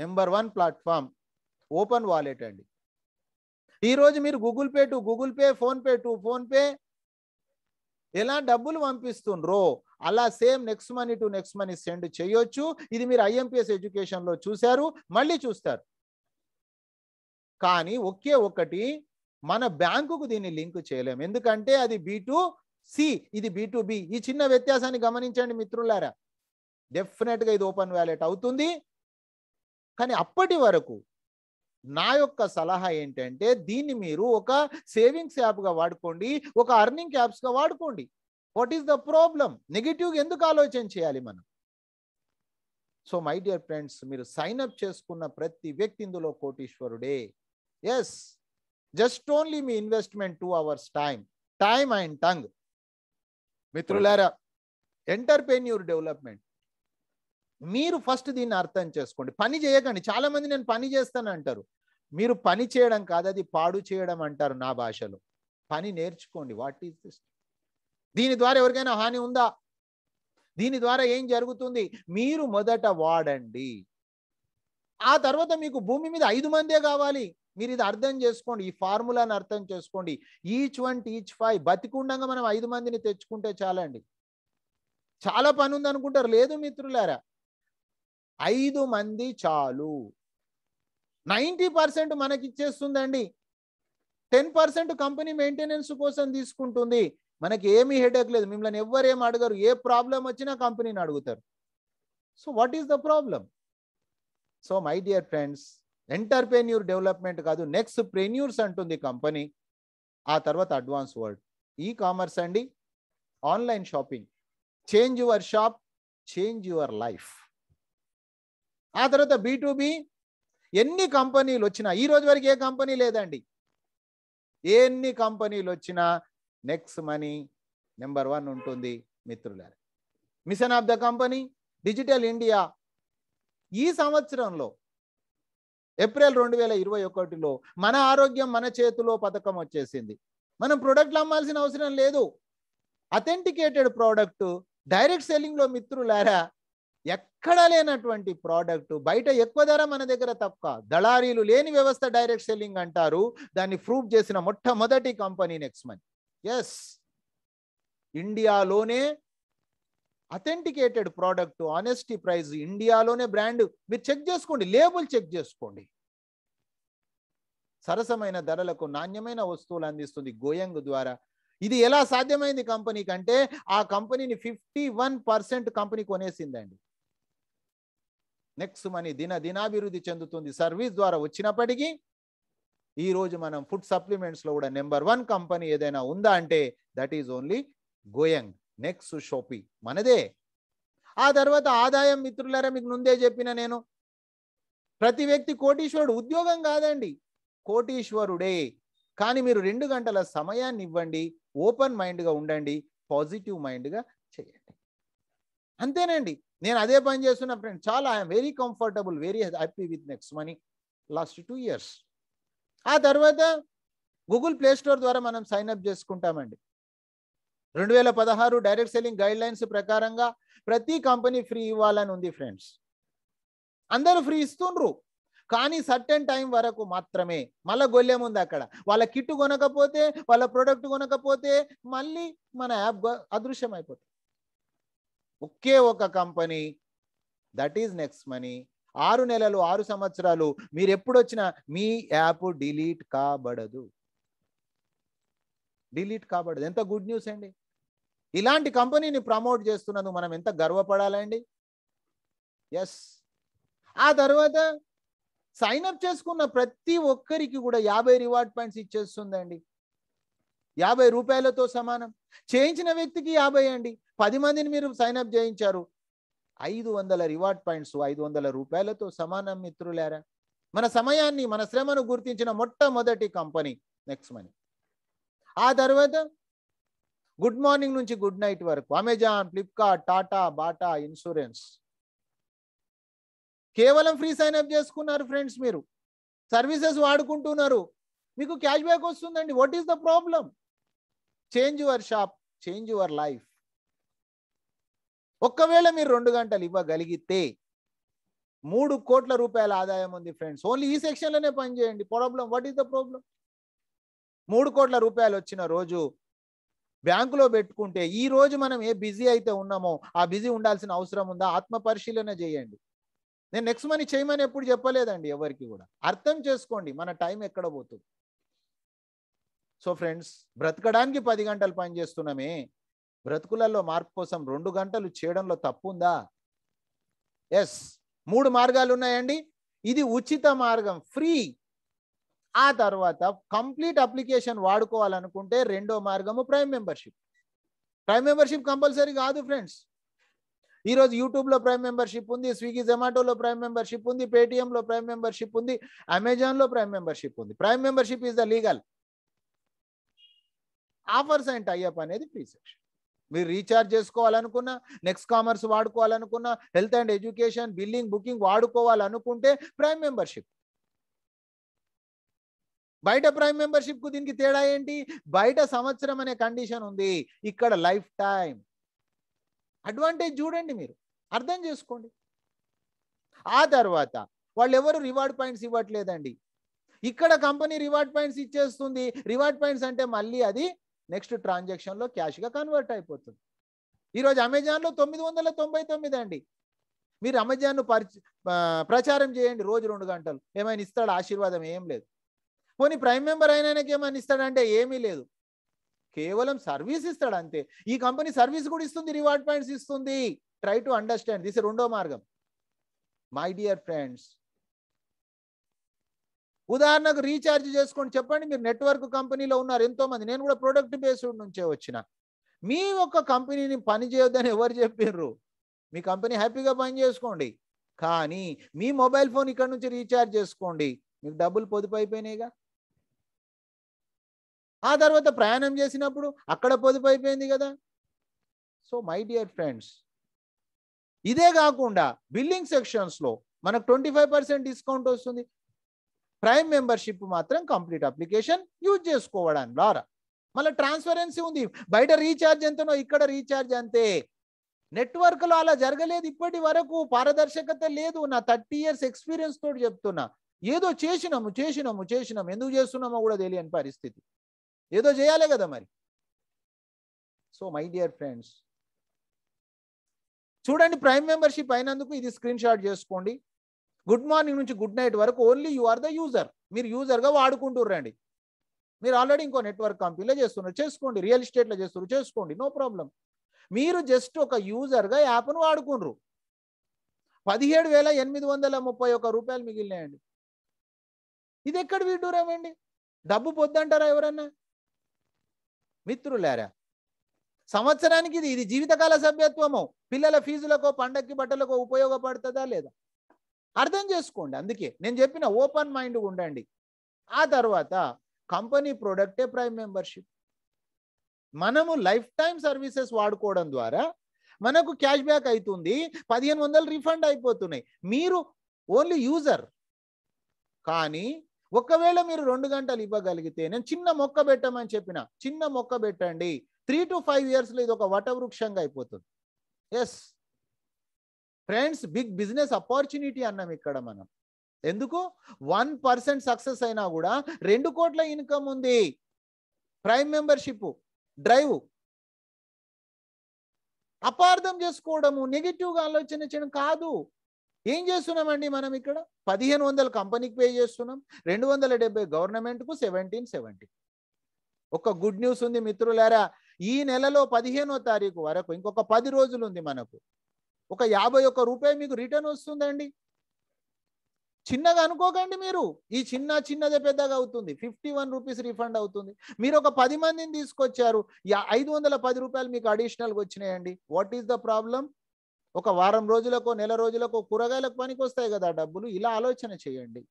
number one platform open wallet అండి ఈరోజు మీరు Google Pay to Google Pay PhonePe to PhonePe ఎలా డబ్బులు పంపిస్తుండ్రో అలా same next money to next money send చేయొచ్చు ఇది మీరు ఐఎంపిఎస్ ఎడ్యుకేషన్లో చూశారు మళ్ళీ చూస్తారు కానీ ఒకే ఒకటి మన బ్యాంకుకు దీన్ని లింక్ చేయలేము ఎందుకంటే అది బీ టు సి ఇది బీ టు బి ఈ చిన్న వ్యత్యాసాన్ని గమనించండి మిత్రులారా డెఫినెట్గా ఇది ఓపెన్ వ్యాలెట్ అవుతుంది కానీ అప్పటి వరకు నా యొక్క సలహా ఏంటంటే దీన్ని మీరు ఒక సేవింగ్స్ యాప్గా వాడుకోండి ఒక అర్నింగ్ యాప్స్గా వాడుకోండి what is the problem negative ఎందుకు ఆలోచన చేయాలి మనం సో మై డియర్ ఫ్రెండ్స్ మీరు సైన్ అప్ చేసుకున్న ప్రతి వ్యక్తి ఇందులో కోటీశ్వరుడే ఎస్ జస్ట్ ఓన్లీ మీ investment two hours time time and tongue మిత్రులారా ఎంటర్ప్రెన్యూర్ డెవలప్మెంట్ మీరు ఫస్ట్ దీన్ని అర్థం చేసుకోండి పని చేయకండి చాలా మంది నేను పని చేస్తాను అంటారు మీరు పని చేయడం కాదు అది పాడు చేయడం అంటారు నా భాషలో పని నేర్చుకోండి వాట్ ఈస్ దిస్ దీని ద్వారా ఎవరికైనా హాని ఉందా దీని ద్వారా ఏం జరుగుతుంది మీరు మొదట వాడండి ఆ తర్వాత మీకు భూమి మీద ఐదు మందే కావాలి మీరు ఇది అర్థం చేసుకోండి ఈ ఫార్ములాని అర్థం చేసుకోండి ఈచ్ వన్ టీచ్ ఫైవ్ బతికుండగా మనం ఐదు మందిని తెచ్చుకుంటే చాలండి చాలా పని ఉంది అనుకుంటారు లేదు మిత్రులారా ఐదు మంది చాలు నైంటీ పర్సెంట్ మనకిచ్చేస్తుందండి టెన్ పర్సెంట్ కంపెనీ మెయింటెనెన్స్ కోసం తీసుకుంటుంది మనకి ఏమీ హెడేక్ లేదు మిమ్మల్ని ఎవరు ఏం అడగరు ఏ ప్రాబ్లం వచ్చినా కంపెనీని అడుగుతారు so what is the problem so my dear friends entrepreneur development కాదు నెక్స్ట్ ప్రెన్యూర్స్ అంటుంది కంపెనీ ఆ తర్వాత అడ్వాన్స్ వరల్డ్ ఈ కామర్స్ అండి online shopping change your shop change your life ఆ తర్వాత బీ ఎన్ని కంపెనీలు వచ్చినా ఈ రోజు వరకు ఏ కంపెనీ లేదండి ఎన్ని కంపెనీలు వచ్చినా నెక్స్ట్ మనీ నెంబర్ వన్ ఉంటుంది మిత్రులారా mission of the company digital India ఈ సంవత్సరంలో ఏప్రిల్ రెండు వేల ఇరవై ఒకటిలో మన ఆరోగ్యం మన చేతిలో పథకం వచ్చేసింది మనం ప్రొడక్ట్లు అమ్మాల్సిన అవసరం లేదు అథెంటికేటెడ్ ప్రోడక్ట్ డైరెక్ట్ సెల్లింగ్లో మిత్రులారా ఎక్కడ లేనటువంటి ప్రోడక్ట్ బయట ఎక్కువ ధర మన దగ్గర తప్ప దళారీలు లేని వ్యవస్థ డైరెక్ట్ సెల్లింగ్ అంటారు దాన్ని ప్రూవ్ చేసిన మొట్టమొదటి కంపెనీ నెక్స్ట్ మంత్ ఎస్ ఇండియాలోనే అథెంటికేటెడ్ ప్రోడక్ట్ ఆనెస్టీ ప్రైజ్ ఇండియాలోనే బ్రాండ్ మీరు చెక్ చేసుకోండి లేబుల్ చెక్ చేసుకోండి సరసమైన ధరలకు నాణ్యమైన వస్తువులు అందిస్తుంది గోయంగ్ ద్వారా ఇది ఎలా సాధ్యమైంది కంపెనీ కంటే ఆ కంపెనీని ఫిఫ్టీ వన్ పర్సెంట్ కంపెనీ కొనేసిందండి నెక్స్ట్ మనీ దిన దినాభివృద్ధి చెందుతుంది సర్వీస్ ద్వారా వచ్చినప్పటికీ ఈరోజు మనం ఫుడ్ సప్లిమెంట్స్లో కూడా నెంబర్ వన్ కంపెనీ ఏదైనా ఉందా అంటే that is only going next shoppy మనదే ఆ తర్వాత ఆదాయం మిత్రులారా మీకు ముందే చెప్పిన నేను ప్రతి వ్యక్తి కోటీశ్వరుడు ఉద్యోగం కాదండి కోటీశ్వరుడే కానీ మీరు రెండు గంటల సమయాన్ని ఇవ్వండి ఓపెన్ మైండ్గా ఉండండి పాజిటివ్ మైండ్గా చేయండి అంతేనండి నేను అదే పని చేస్తున్నా ఫ్రెండ్ చాలా I'm very comfortable very happy with next money last two years ఆ తర్వాత గూగుల్ ప్లే స్టోర్ ద్వారా మనం సైన్ అప్ చేసుకుంటామండి రెండు వేల పదహారు డైరెక్ట్ సెల్లింగ్ గైడ్ లైన్స్ ప్రకారంగా ప్రతి కంపెనీ ఫ్రీ ఇవ్వాలని ఉంది ఫ్రెండ్స్ అందరూ ఫ్రీ ఇస్తుండ్రు కానీ సర్టెన్ టైం వరకు మాత్రమే మళ్ళీ గొల్లెం ఉంది అక్కడ వాళ్ళ కిట్టు కొనకపోతే వాళ్ళ ప్రోడక్ట్ కొనకపోతే మళ్ళీ మన యాప్ అదృశ్యం అయిపోతుంది ఒకే ఒక company that is next money ఆరు నెలలు ఆరు సంవత్సరాలు మీరు ఎప్పుడు వచ్చినా మీ యాప్ డిలీట్ కాబడదు డిలీట్ కాబడదు ఎంత గుడ్ న్యూస్ అండి ఇలాంటి కంపెనీని ప్రమోట్ చేస్తున్నందుకు మనం ఎంత గర్వపడాలండి ఎస్ ఆ తర్వాత సైన్అప్ చేసుకున్న ప్రతి ఒక్కరికి కూడా యాభై రివార్డ్ పాయింట్స్ ఇచ్చేస్తుందండి యాభై రూపాయలతో సమానం చేయించిన వ్యక్తికి యాభై అండి పది మందిని మీరు సైన్అప్ చేయించారు ఐదు వందల రివార్డ్ పాయింట్స్ ఐదు వందల రూపాయలతో సమానం మిత్రులేరా మన సమయాన్ని మన శ్రమను గుర్తించిన మొట్టమొదటి కంపెనీ నెక్స్ట్ మనీ ఆ తర్వాత గుడ్ మార్నింగ్ నుంచి గుడ్ నైట్ వరకు Amazon Flipkart Tata Bata insurance కేవలం ఫ్రీ సైన్అప్ చేసుకున్నారు ఫ్రెండ్స్ మీరు సర్వీసెస్ వాడుకుంటున్నారు మీకు క్యాష్ బ్యాక్ వస్తుందండి what is the problem change your shop change your life ఒక్కవేళ మీరు రెండు గంటలు ఇవ్వగలిగితే మూడు కోట్ల రూపాయల ఆదాయం ఉంది ఫ్రెండ్స్ ఓన్లీ ఈ సెక్షన్లోనే పనిచేయండి problem what is the problem మూడు కోట్ల రూపాయలు వచ్చిన రోజు బ్యాంకులో పెట్టుకుంటే ఈ రోజు మనం ఏ బిజీ అయితే ఉన్నామో ఆ బిజీ ఉండాల్సిన అవసరం ఉందా ఆత్మ పరిశీలన చేయండి నేను నెక్స్ట్ మనీ చేయమని ఎప్పుడు చెప్పలేదండి ఎవరికి కూడా అర్థం చేసుకోండి మన టైం ఎక్కడ పోతుంది సో ఫ్రెండ్స్ బ్రతకడానికి పది గంటలు పని చేస్తున్నామే బ్రతుకులలో మార్పు కోసం రెండు గంటలు చేయడంలో తప్పు ఉందా ఎస్ మూడు మార్గాలు ఉన్నాయండి ఇది ఉచిత మార్గం ఫ్రీ ఆ తర్వాత కంప్లీట్ అప్లికేషన్ వాడుకోవాలనుకుంటే రెండో మార్గము prime membership prime membership compulsory కాదు ఫ్రెండ్స్ ఈరోజు యూట్యూబ్లో ప్రైమ్ మెంబర్షిప్ ఉంది స్విగ్గీ జొమాటోలో ప్రైమ్ మెంబర్షిప్ ఉంది పేటిఎంలో ప్రైమ్ మెంబర్షిప్ ఉంది అమెజాన్లో ప్రైమ్ మెంబర్షిప్ ఉంది prime membership is the legal offers and tie up అనేది ఫ్రీ సెక్షన్ మీరు రీఛార్జ్ చేసుకోవాలనుకున్నా నెక్స్ట్ కామర్స్ వాడుకోవాలనుకున్నా health and education billing booking వాడుకోవాలనుకుంటే ప్రైమ్ మెంబర్షిప్ బయట ప్రైమ్ మెంబర్షిప్కు దీనికి తేడా ఏంటి బయట సంవత్సరం అనే కండిషన్ ఉంది ఇక్కడ లైఫ్ టైం అడ్వాంటేజ్ చూడండి మీరు అర్థం చేసుకోండి ఆ తర్వాత వాళ్ళు ఎవరు రివార్డ్ పాయింట్స్ ఇవ్వట్లేదండి ఇక్కడ కంపెనీ రివార్డ్ పాయింట్స్ ఇచ్చేస్తుంది రివార్డ్ పాయింట్స్ అంటే మళ్ళీ అది నెక్స్ట్ ట్రాన్సాక్షన్లో క్యాష్గా కన్వర్ట్ అయిపోతుంది ఈరోజు అమెజాన్లో తొమ్మిది వందల తొంభై తొమ్మిది అండి మీరు అమెజాన్ను పరిచ ప్రచారం చేయండి రోజు రెండు గంటలు ఏమైనా ఇస్తాడు ఆశీర్వాదం ఏం లేదు పోనీ ప్రైమ్ మెంబర్ అయినానికి ఏమైనా ఇస్తాడంటే ఏమీ లేదు కేవలం సర్వీస్ ఇస్తాడు అంతే ఈ కంపెనీ సర్వీస్ కూడా ఇస్తుంది రివార్డ్ పాయింట్స్ ఇస్తుంది ట్రై టు అండర్స్టాండ్ దిస్ రెండో మార్గం మై డియర్ ఫ్రెండ్స్ ఉదాహరణకు రీఛార్జ్ చేసుకోండి చెప్పండి మీరు నెట్వర్క్ కంపెనీలో ఉన్నారు ఎంతోమంది నేను కూడా ప్రొడక్ట్ బేస్డ్ నుంచే వచ్చిన మీ ఒక్క కంపెనీని పని చేయొద్దని ఎవరు చెప్పిర్రు మీ కంపెనీ హ్యాపీగా పని చేసుకోండి కానీ మీ మొబైల్ ఫోన్ ఇక్కడ నుంచి రీఛార్జ్ చేసుకోండి మీకు డబ్బులు పొదుపు అయిపోయినాయిగా ఆ తర్వాత ప్రయాణం చేసినప్పుడు అక్కడ పొదుపు అయిపోయింది కదా సో మై డియర్ ఫ్రెండ్స్ ఇదే కాకుండా బిల్లింగ్ సెక్షన్స్లో మనకు ట్వంటీ ఫైవ్ పర్సెంట్ డిస్కౌంట్ వస్తుంది ప్రైమ్ మెంబర్షిప్ మాత్రం కంప్లీట్ అప్లికేషన్ యూజ్ చేసుకోవడానికి ద్వారా మళ్ళీ ట్రాన్స్పరెన్సీ ఉంది బయట రీఛార్జ్ ఎంతనో ఇక్కడ రీఛార్జ్ అంతే నెట్వర్క్లో అలా జరగలేదు ఇప్పటి వరకు పారదర్శకత లేదు నా థర్టీ ఇయర్స్ ఎక్స్పీరియన్స్ తోటి చెప్తున్నా ఏదో చేసినాము చేసినాము చేసినాము ఎందుకు చేస్తున్నామో కూడా తెలియని పరిస్థితి ఏదో చేయాలి కదా మరి సో మై డియర్ ఫ్రెండ్స్ చూడండి ప్రైమ్ మెంబర్షిప్ అయినందుకు ఇది స్క్రీన్ షాట్ చేసుకోండి గుడ్ మార్నింగ్ నుంచి గుడ్ నైట్ వరకు only you are the user మీరు యూజర్గా వాడుకుంటుర్రండి మీరు ఆల్రెడీ ఇంకో నెట్వర్క్ కంపెనీలో చేస్తున్నారు చేసుకోండి రియల్ ఎస్టేట్లో చేస్తున్నారు చేసుకోండి నో ప్రాబ్లం మీరు జస్ట్ ఒక యూజర్గా యాప్ను వాడుకుండ్రు పదిహేడు వేల ఎనిమిది వందల ముప్పై ఒక్క రూపాయలు మిగిలినాయండి ఇది ఎక్కడ వీడూరేమండి డబ్బు పొద్దంటారా ఎవరన్నా మిత్రులారా సంవత్సరానికి ఇది ఇది జీవితకాల సభ్యత్వము పిల్లల ఫీజులకో పండక్కి బట్టలకో ఉపయోగపడుతుందా లేదా అర్థం చేసుకోండి అందుకే నేను చెప్పిన ఓపెన్ మైండ్ ఉండండి ఆ తర్వాత కంపెనీ ప్రోడక్టే ప్రైమ్ మెంబర్షిప్ మనము లైఫ్ టైం సర్వీసెస్ వాడుకోవడం ద్వారా మనకు క్యాష్ బ్యాక్ అవుతుంది పదిహేను వందలు రిఫండ్ అయిపోతున్నాయి మీరు ఓన్లీ యూజర్ కానీ ఒకవేళ మీరు రెండు గంటలు ఇవ్వగలిగితే నేను చిన్న మొక్క పెట్టమని చెప్పిన చిన్న మొక్క పెట్టండి త్రీ టు ఫైవ్ ఇయర్స్లో ఇది ఒక వటవృక్షంగా అయిపోతుంది yes friends big business opportunity అన్నాం ఇక్కడ మనం ఎందుకు వన్ పర్సెంట్ సక్సెస్ అయినా కూడా రెండు కోట్ల ఇన్కమ్ ఉంది ప్రైమ్ మెంబర్షిప్ డ్రైవ్ అపార్థం చేసుకోవడము నెగిటివ్గా ఆలోచన చేయడం కాదు ఏం చేస్తున్నామండి మనం ఇక్కడ పదిహేను వందల కంపెనీకి పే చేస్తున్నాం రెండు వందల డెబ్బై గవర్నమెంట్కు సెవెంటీన్ సెవెంటీ ఒక గుడ్ న్యూస్ ఉంది మిత్రులారా ఈ నెలలో పదిహేనో తారీఖు వరకు ఇంకొక పది రోజులు ఉంది మనకు ఒక యాభై ఒక్క రూపాయి మీకు రిటర్న్ వస్తుందండి చిన్నగా అనుకోకండి మీరు ఈ చిన్న చిన్నదే పెద్దగా అవుతుంది ఫిఫ్టీ వన్ రూపీస్ రిఫండ్ అవుతుంది మీరు ఒక పది మందిని తీసుకొచ్చారు ఐదు వందల పది రూపాయలు మీకు అడిషనల్గా వచ్చినాయండి వాట్ ఈస్ ద ప్రాబ్లం ఒక వారం రోజులకో నెల రోజులకు కూరగాయలకు పనికి వస్తాయి కదా డబ్బులు ఇలా ఆలోచన చేయండి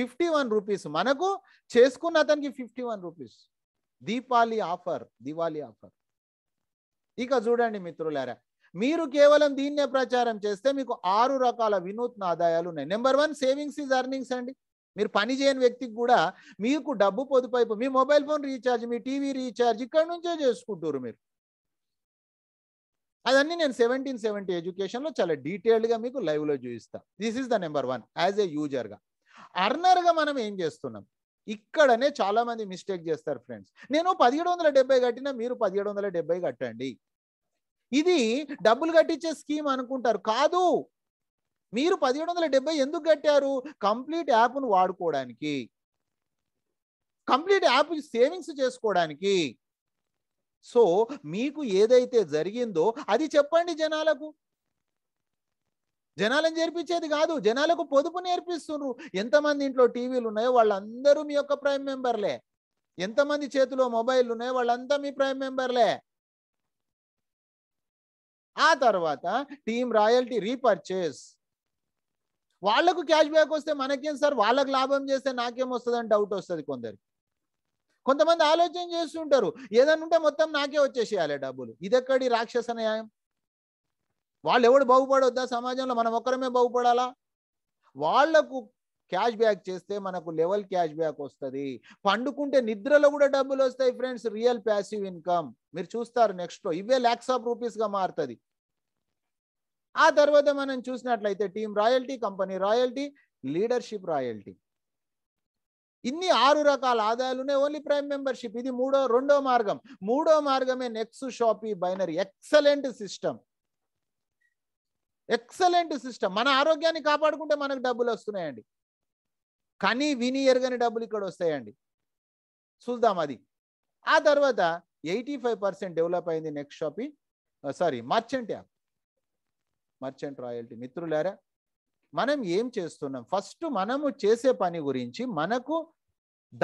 ఫిఫ్టీ వన్ రూపీస్ మనకు చేసుకున్న అతనికి fifty one rupees Deepavali offer Diwali offer ఇక చూడండి మిత్రులారా మీరు కేవలం దీన్నే ప్రచారం చేస్తే మీకు ఆరు రకాల వినూత్న ఆదాయాలు ఉన్నాయి number one savings is earnings అండి మీరు పని చేయని వ్యక్తికి కూడా మీకు డబ్బు పొదుపైపు మీ మొబైల్ ఫోన్ రీఛార్జ్ మీ టీవీ రీఛార్జ్ ఇక్కడ నుంచే చేసుకుంటారు మీరు అదన్నీ నేను సెవెంటీన్ సెవెంటీ ఎడ్యుకేషన్లో చాలా డీటెయిల్డ్గా మీకు లైవ్లో చూపిస్తా this is the number one as a యూజర్గా అర్నర్గా మనం ఏం చేస్తున్నాం ఇక్కడనే చాలామంది మిస్టేక్ చేస్తారు ఫ్రెండ్స్ నేను పదిహేడు వందల డెబ్బై కట్టినా మీరు పదిహేడు వందల డెబ్బై కట్టండి ఇది డబ్బులు కట్టించే స్కీమ్ అనుకుంటారు కాదు మీరు పదిహేడు వందల డెబ్బై ఎందుకు కట్టారు కంప్లీట్ యాప్ను వాడుకోవడానికి కంప్లీట్ యాప్ సేవింగ్స్ చేసుకోవడానికి సో మీకు ఏదైతే జరిగిందో అది చెప్పండి జనాలకు జనాలను చేర్పించేది కాదు జనాలకు పొదుపు నేర్పిస్తున్నారు ఎంతమంది ఇంట్లో టీవీలు ఉన్నాయో వాళ్ళందరూ మీ యొక్క ప్రైమ్ మెంబర్లే ఎంతమంది చేతిలో మొబైల్ ఉన్నాయో వాళ్ళంతా మీ ప్రైమ్ మెంబర్లే ఆ తర్వాత టీమ్ రాయల్టీ రీపర్చేస్ వాళ్లకు క్యాష్ బ్యాక్ వస్తే మనకేం సార్ వాళ్ళకు లాభం చేస్తే నాకేం వస్తుంది అని డౌట్ వస్తుంది కొందరికి కొంతమంది ఆలోచన చేస్తుంటారు ఏదైనా ఉంటే మొత్తం నాకే వచ్చేసేయాలి డబ్బులు ఇదెక్కడి రాక్షస న్యాయం వాళ్ళు ఎవడు బాగుపడొద్దా సమాజంలో మనం ఒక్కరమే బాగుపడాలా వాళ్లకు క్యాష్ బ్యాక్ చేస్తే మనకు లెవెల్ క్యాష్ బ్యాక్ వస్తుంది పండుకుంటే నిద్రలో కూడా డబ్బులు వస్తాయి ఫ్రెండ్స్ రియల్ ప్యాసివ్ ఇన్కమ్ మీరు చూస్తారు నెక్స్ట్లో ఇవే ల్యాక్స్ ఆఫ్ రూపీస్గా మారుతుంది ఆ తర్వాత మనం చూసినట్లయితే team royalty company royalty leadership royalty ఇన్ని ఆరు రకాల ఆదాయాలునే ఓన్లీ ప్రైమ్ మెంబర్షిప్ ఇది మూడో రెండో మార్గం మూడో మార్గమే next shoppy binary excellent system excellent system మన ఆరోగ్యాన్ని కాపాడుకుంటే మనకు డబ్బులు వస్తున్నాయండి కానీ విని ఎరగని డబ్బులు ఇక్కడ వస్తాయండి చూద్దాం అది ఆ తర్వాత ఎయిటీ ఫైవ్ పర్సెంట్ డెవలప్ అయింది next shopping sorry merchant app merchant royalty మిత్రులారా మనం ఏం చేస్తున్నాం ఫస్ట్ మనము చేసే పని గురించి మనకు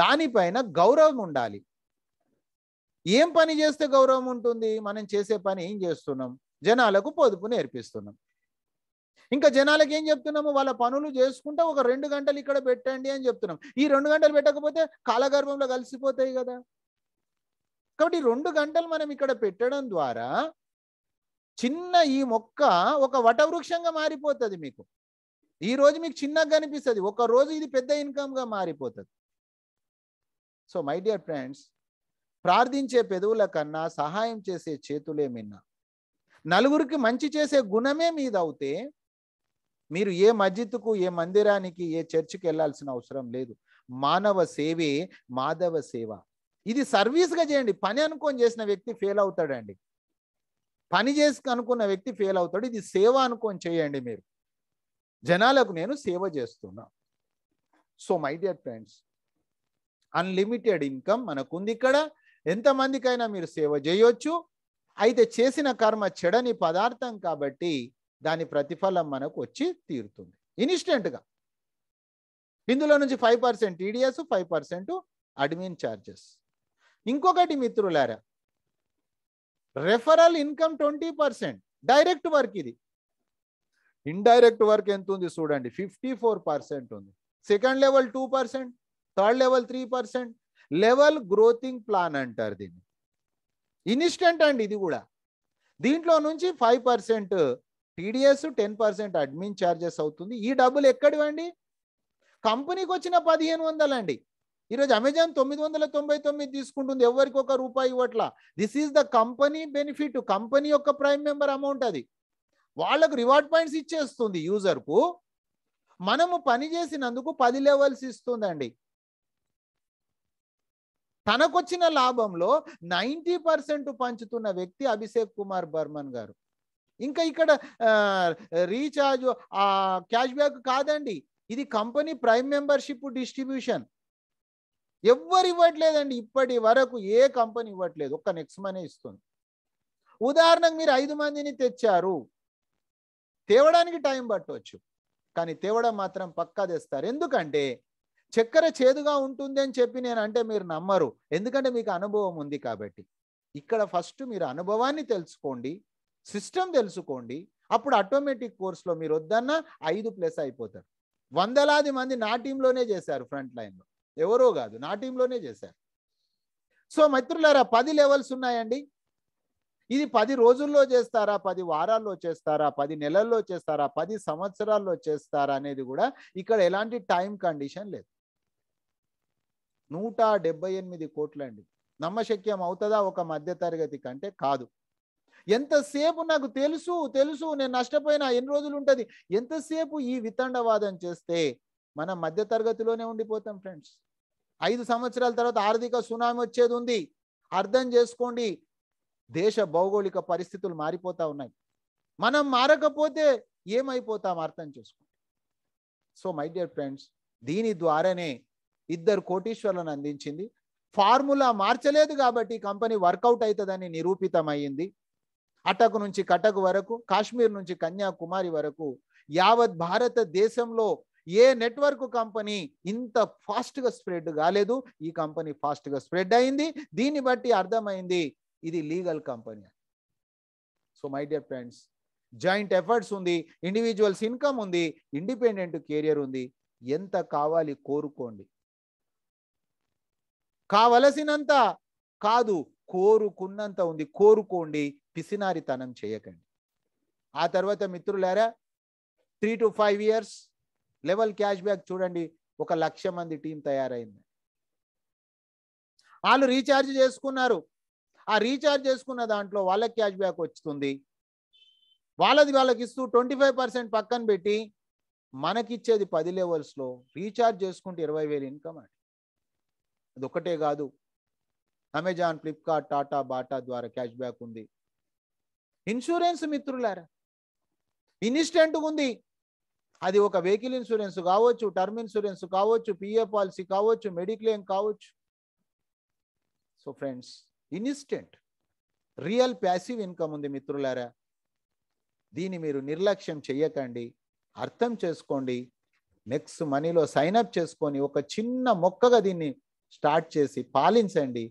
దానిపైన గౌరవం ఉండాలి ఏం పని చేస్తే గౌరవం ఉంటుంది మనం చేసే పని ఏం చేస్తున్నాం జనాలకు పొదుపు నేర్పిస్తున్నాం ఇంకా జనాలకు ఏం చెప్తున్నాము వాళ్ళ పనులు చేసుకుంటే ఒక రెండు గంటలు ఇక్కడ పెట్టండి అని చెప్తున్నాం ఈ రెండు గంటలు పెట్టకపోతే కాలగర్భంలో కలిసిపోతాయి కదా కాబట్టి రెండు గంటలు మనం ఇక్కడ పెట్టడం ద్వారా చిన్న ఈ మొక్క ఒక వటవృక్షంగా మారిపోతుంది మీకు ఈ రోజు మీకు చిన్నగా కనిపిస్తుంది ఒక రోజు ఇది పెద్ద ఇన్కమ్గా మారిపోతుంది సో మై డియర్ ఫ్రెండ్స్ ప్రార్థించే పెదవుల కన్నా సహాయం చేసే చేతులే మిన్న నలుగురికి మంచి చేసే గుణమే మీద అవుతే మీరు ఏ మస్జిద్కు ఏ మందిరానికి ఏ చర్చికి వెళ్ళాల్సిన అవసరం లేదు మానవ సేవే మాధవ సేవ ఇది సర్వీస్గా చేయండి పని అనుకొని చేసిన వ్యక్తి ఫెయిల్ అవుతాడండి పని చేసి అనుకున్న వ్యక్తి ఫెయిల్ అవుతాడు ఇది సేవ అనుకొని చేయండి మీరు జనాలకు నేను సేవ చేస్తున్నా so my dear friends unlimited income మనకుంది ఇక్కడ ఎంతమందికైనా మీరు సేవ చేయొచ్చు అయితే చేసిన కర్మ చెడని పదార్థం కాబట్టి దాని ప్రతిఫలం మనకు వచ్చి తీరుతుంది ఇన్స్టెంట్గా ఇందులో నుంచి five percent TDS five percent admin charges ఇంకొకటి మిత్రులారా referral income twenty percent direct work ఇది ఇండైరెక్ట్ వర్క్ ఎంత ఉంది చూడండి ఫిఫ్టీ ఫోర్ పర్సెంట్ ఉంది second level two percent third level three percent level growthing plan అంటారు దీన్ని ఇన్స్టెంట్ అండి ఇది కూడా దీంట్లో నుంచి five percent TDS ten percent admin charges అవుతుంది ఈ డబ్బులు ఎక్కడివండి కంపెనీకి వచ్చిన పదిహేను వందలండి ఈరోజు అమెజాన్ తొమ్మిది వందల తొంభై తొమ్మిది తీసుకుంటుంది ఎవరికి ఒక రూపాయి ఇవ్వట్లా this is the company benefit company యొక్క ప్రైమ్ మెంబర్ అమౌంట్ అది వాళ్ళకు రివార్డ్ పాయింట్స్ ఇచ్చేస్తుంది యూజర్కు మనము పని చేసినందుకు పది లెవెల్స్ ఇస్తుందండి తనకొచ్చిన లాభంలో నైంటీ పర్సెంట్ పంచుతున్న వ్యక్తి అభిషేక్ కుమార్ బర్మన్ గారు ఇంకా ఇక్కడ రీఛార్జ్ క్యాష్ బ్యాక్ కాదండి ఇది కంపెనీ ప్రైమ్ మెంబర్షిప్ డిస్ట్రిబ్యూషన్ ఎవ్వరు ఇవ్వట్లేదండి ఇప్పటి వరకు ఏ కంపెనీ ఇవ్వట్లేదు ఒక్క నెక్స్ట్ మనీ ఇస్తుంది ఉదాహరణకు మీరు ఐదు మందిని తెచ్చారు తేవడానికి టైం పట్టవచ్చు కానీ తేవడం మాత్రం పక్కా తెస్తారు ఎందుకంటే చక్కెర చేదుగా ఉంటుంది అని చెప్పి నేను అంటే మీరు నమ్మరు ఎందుకంటే మీకు అనుభవం ఉంది కాబట్టి ఇక్కడ ఫస్ట్ మీరు అనుభవాన్ని తెలుసుకోండి సిస్టమ్ తెలుసుకోండి అప్పుడు ఆటోమేటిక్ కోర్స్లో మీరు వద్దన్నా ఐదు ప్లస్ అయిపోతారు వందలాది మంది నా టీంలోనే చేశారు ఫ్రంట్ లైన్లో ఎవరో కాదు నా టీంలోనే చేశారు సో మిత్రులారా పది లెవెల్స్ ఉన్నాయండి ఇది పది రోజుల్లో చేస్తారా పది వారాల్లో చేస్తారా పది నెలల్లో చేస్తారా పది సంవత్సరాల్లో చేస్తారా అనేది కూడా ఇక్కడ ఎలాంటి టైం కండిషన్ లేదు నూట డెబ్బై ఎనిమిది కోట్లండి నమ్మశక్యం అవుతుందా ఒక మధ్యతరగతి కంటే కాదు ఎంతసేపు నాకు తెలుసు తెలుసు నేను నష్టపోయినా ఎన్ని రోజులు ఉంటుంది ఎంతసేపు ఈ వితండవాదం చేస్తే మన మధ్యతరగతిలోనే ఉండిపోతాం ఫ్రెండ్స్ ఐదు సంవత్సరాల తర్వాత ఆర్థిక సునామీ వచ్చేది ఉంది అర్థం చేసుకోండి దేశ భౌగోళిక పరిస్థితులు మారిపోతూ ఉన్నాయి మనం మారకపోతే ఏమైపోతాం అర్థం చేసుకోండి సో మై డియర్ ఫ్రెండ్స్ దీని ద్వారానే ఇద్దరు కోటీశ్వర్లను అందించింది ఫార్ములా మార్చలేదు కాబట్టి కంపెనీ వర్కౌట్ అవుతుందని నిరూపితమైంది అటకు నుంచి కటకు వరకు కాశ్మీర్ నుంచి కన్యాకుమారి వరకు యావత్ భారతదేశంలో ఏ నెట్వర్క్ కంపెనీ ఇంత ఫాస్ట్గా స్ప్రెడ్ కాలేదు ఈ కంపెనీ ఫాస్ట్గా స్ప్రెడ్ అయింది దీన్ని బట్టి అర్థమైంది ఇది legal company so my dear friends joint efforts ఉంది ఇండివిజువల్స్ ఇన్కమ్ ఉంది ఇండిపెండెంట్ కెరియర్ ఉంది ఎంత కావాలి కోరుకోండి కావలసినంత కాదు కోరుకున్నంత ఉంది కోరుకోండి పిసినారితనం చేయకండి ఆ తర్వాత మిత్రులారా three to five years level cash back చూడండి ఒక లక్ష మంది టీం తయారైంది వాళ్ళు రీఛార్జ్ చేసుకున్నారు ఆ రీఛార్జ్ చేసుకున్న దాంట్లో వాళ్ళకి క్యాష్ బ్యాక్ వస్తుంది వాళ్ళది వాళ్ళకి ఇస్తూ ట్వంటీ ఫైవ్ పర్సెంట్ పక్కన పెట్టి మనకిచ్చేది పది లెవెల్స్లో రీఛార్జ్ చేసుకుంటే ఇరవై వేలు ఇన్కమ్ అండి అది ఒకటే కాదు అమెజాన్ ఫ్లిప్కార్ట్ టాటా బాటా ద్వారా క్యాష్ బ్యాక్ ఉంది ఇన్సూరెన్స్ మిత్రులారా ఇన్స్టెంట్ ఉంది అది ఒక వెహికల్ ఇన్సూరెన్స్ కావచ్చు టర్మ్ ఇన్సూరెన్స్ కావచ్చు పిఏ పాలసీ కావచ్చు మెడిక్లెయిమ్ కావచ్చు so friends instant real passive income ఉంది మిత్రులారా దీన్ని మీరు నిర్లక్ష్యం చెయ్యకండి అర్థం చేసుకోండి నెక్స్ట్ మనీలో సైన్ అప్ చేసుకొని ఒక చిన్న మొక్కగా దీన్ని స్టార్ట్ చేసి పాలించండి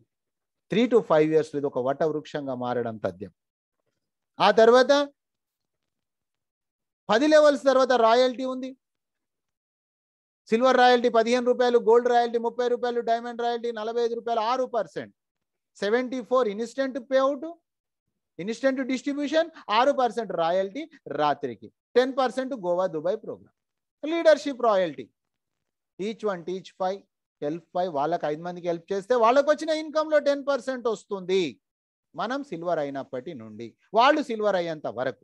త్రీ టు ఫైవ్ ఇయర్స్ ఇది ఒక వట వృక్షంగా మారడం తథ్యం ఆ తర్వాత పది లెవెల్స్ తర్వాత రాయల్టీ ఉంది సిల్వర్ రాయల్టీ పదిహేను రూపాయలు గోల్డ్ రాయల్టీ ముప్పై రూపాయలు డైమండ్ రాయల్టీ నలభై ఐదు రూపాయలు ఆరు percent seventy four instant payout instant distribution ఆరు పర్సెంట్ రాయల్టీ రాత్రికి ten percent Goa Dubai program leadership royalty each one teach five help five వాళ్ళకి ఐదు మందికి హెల్ప్ చేస్తే వాళ్ళకు వచ్చిన ఇన్కంలో టెన్ పర్సెంట్ వస్తుంది మనం సిల్వర్ అయినప్పటి నుండి వాళ్ళు సిల్వర్ అయ్యేంత వరకు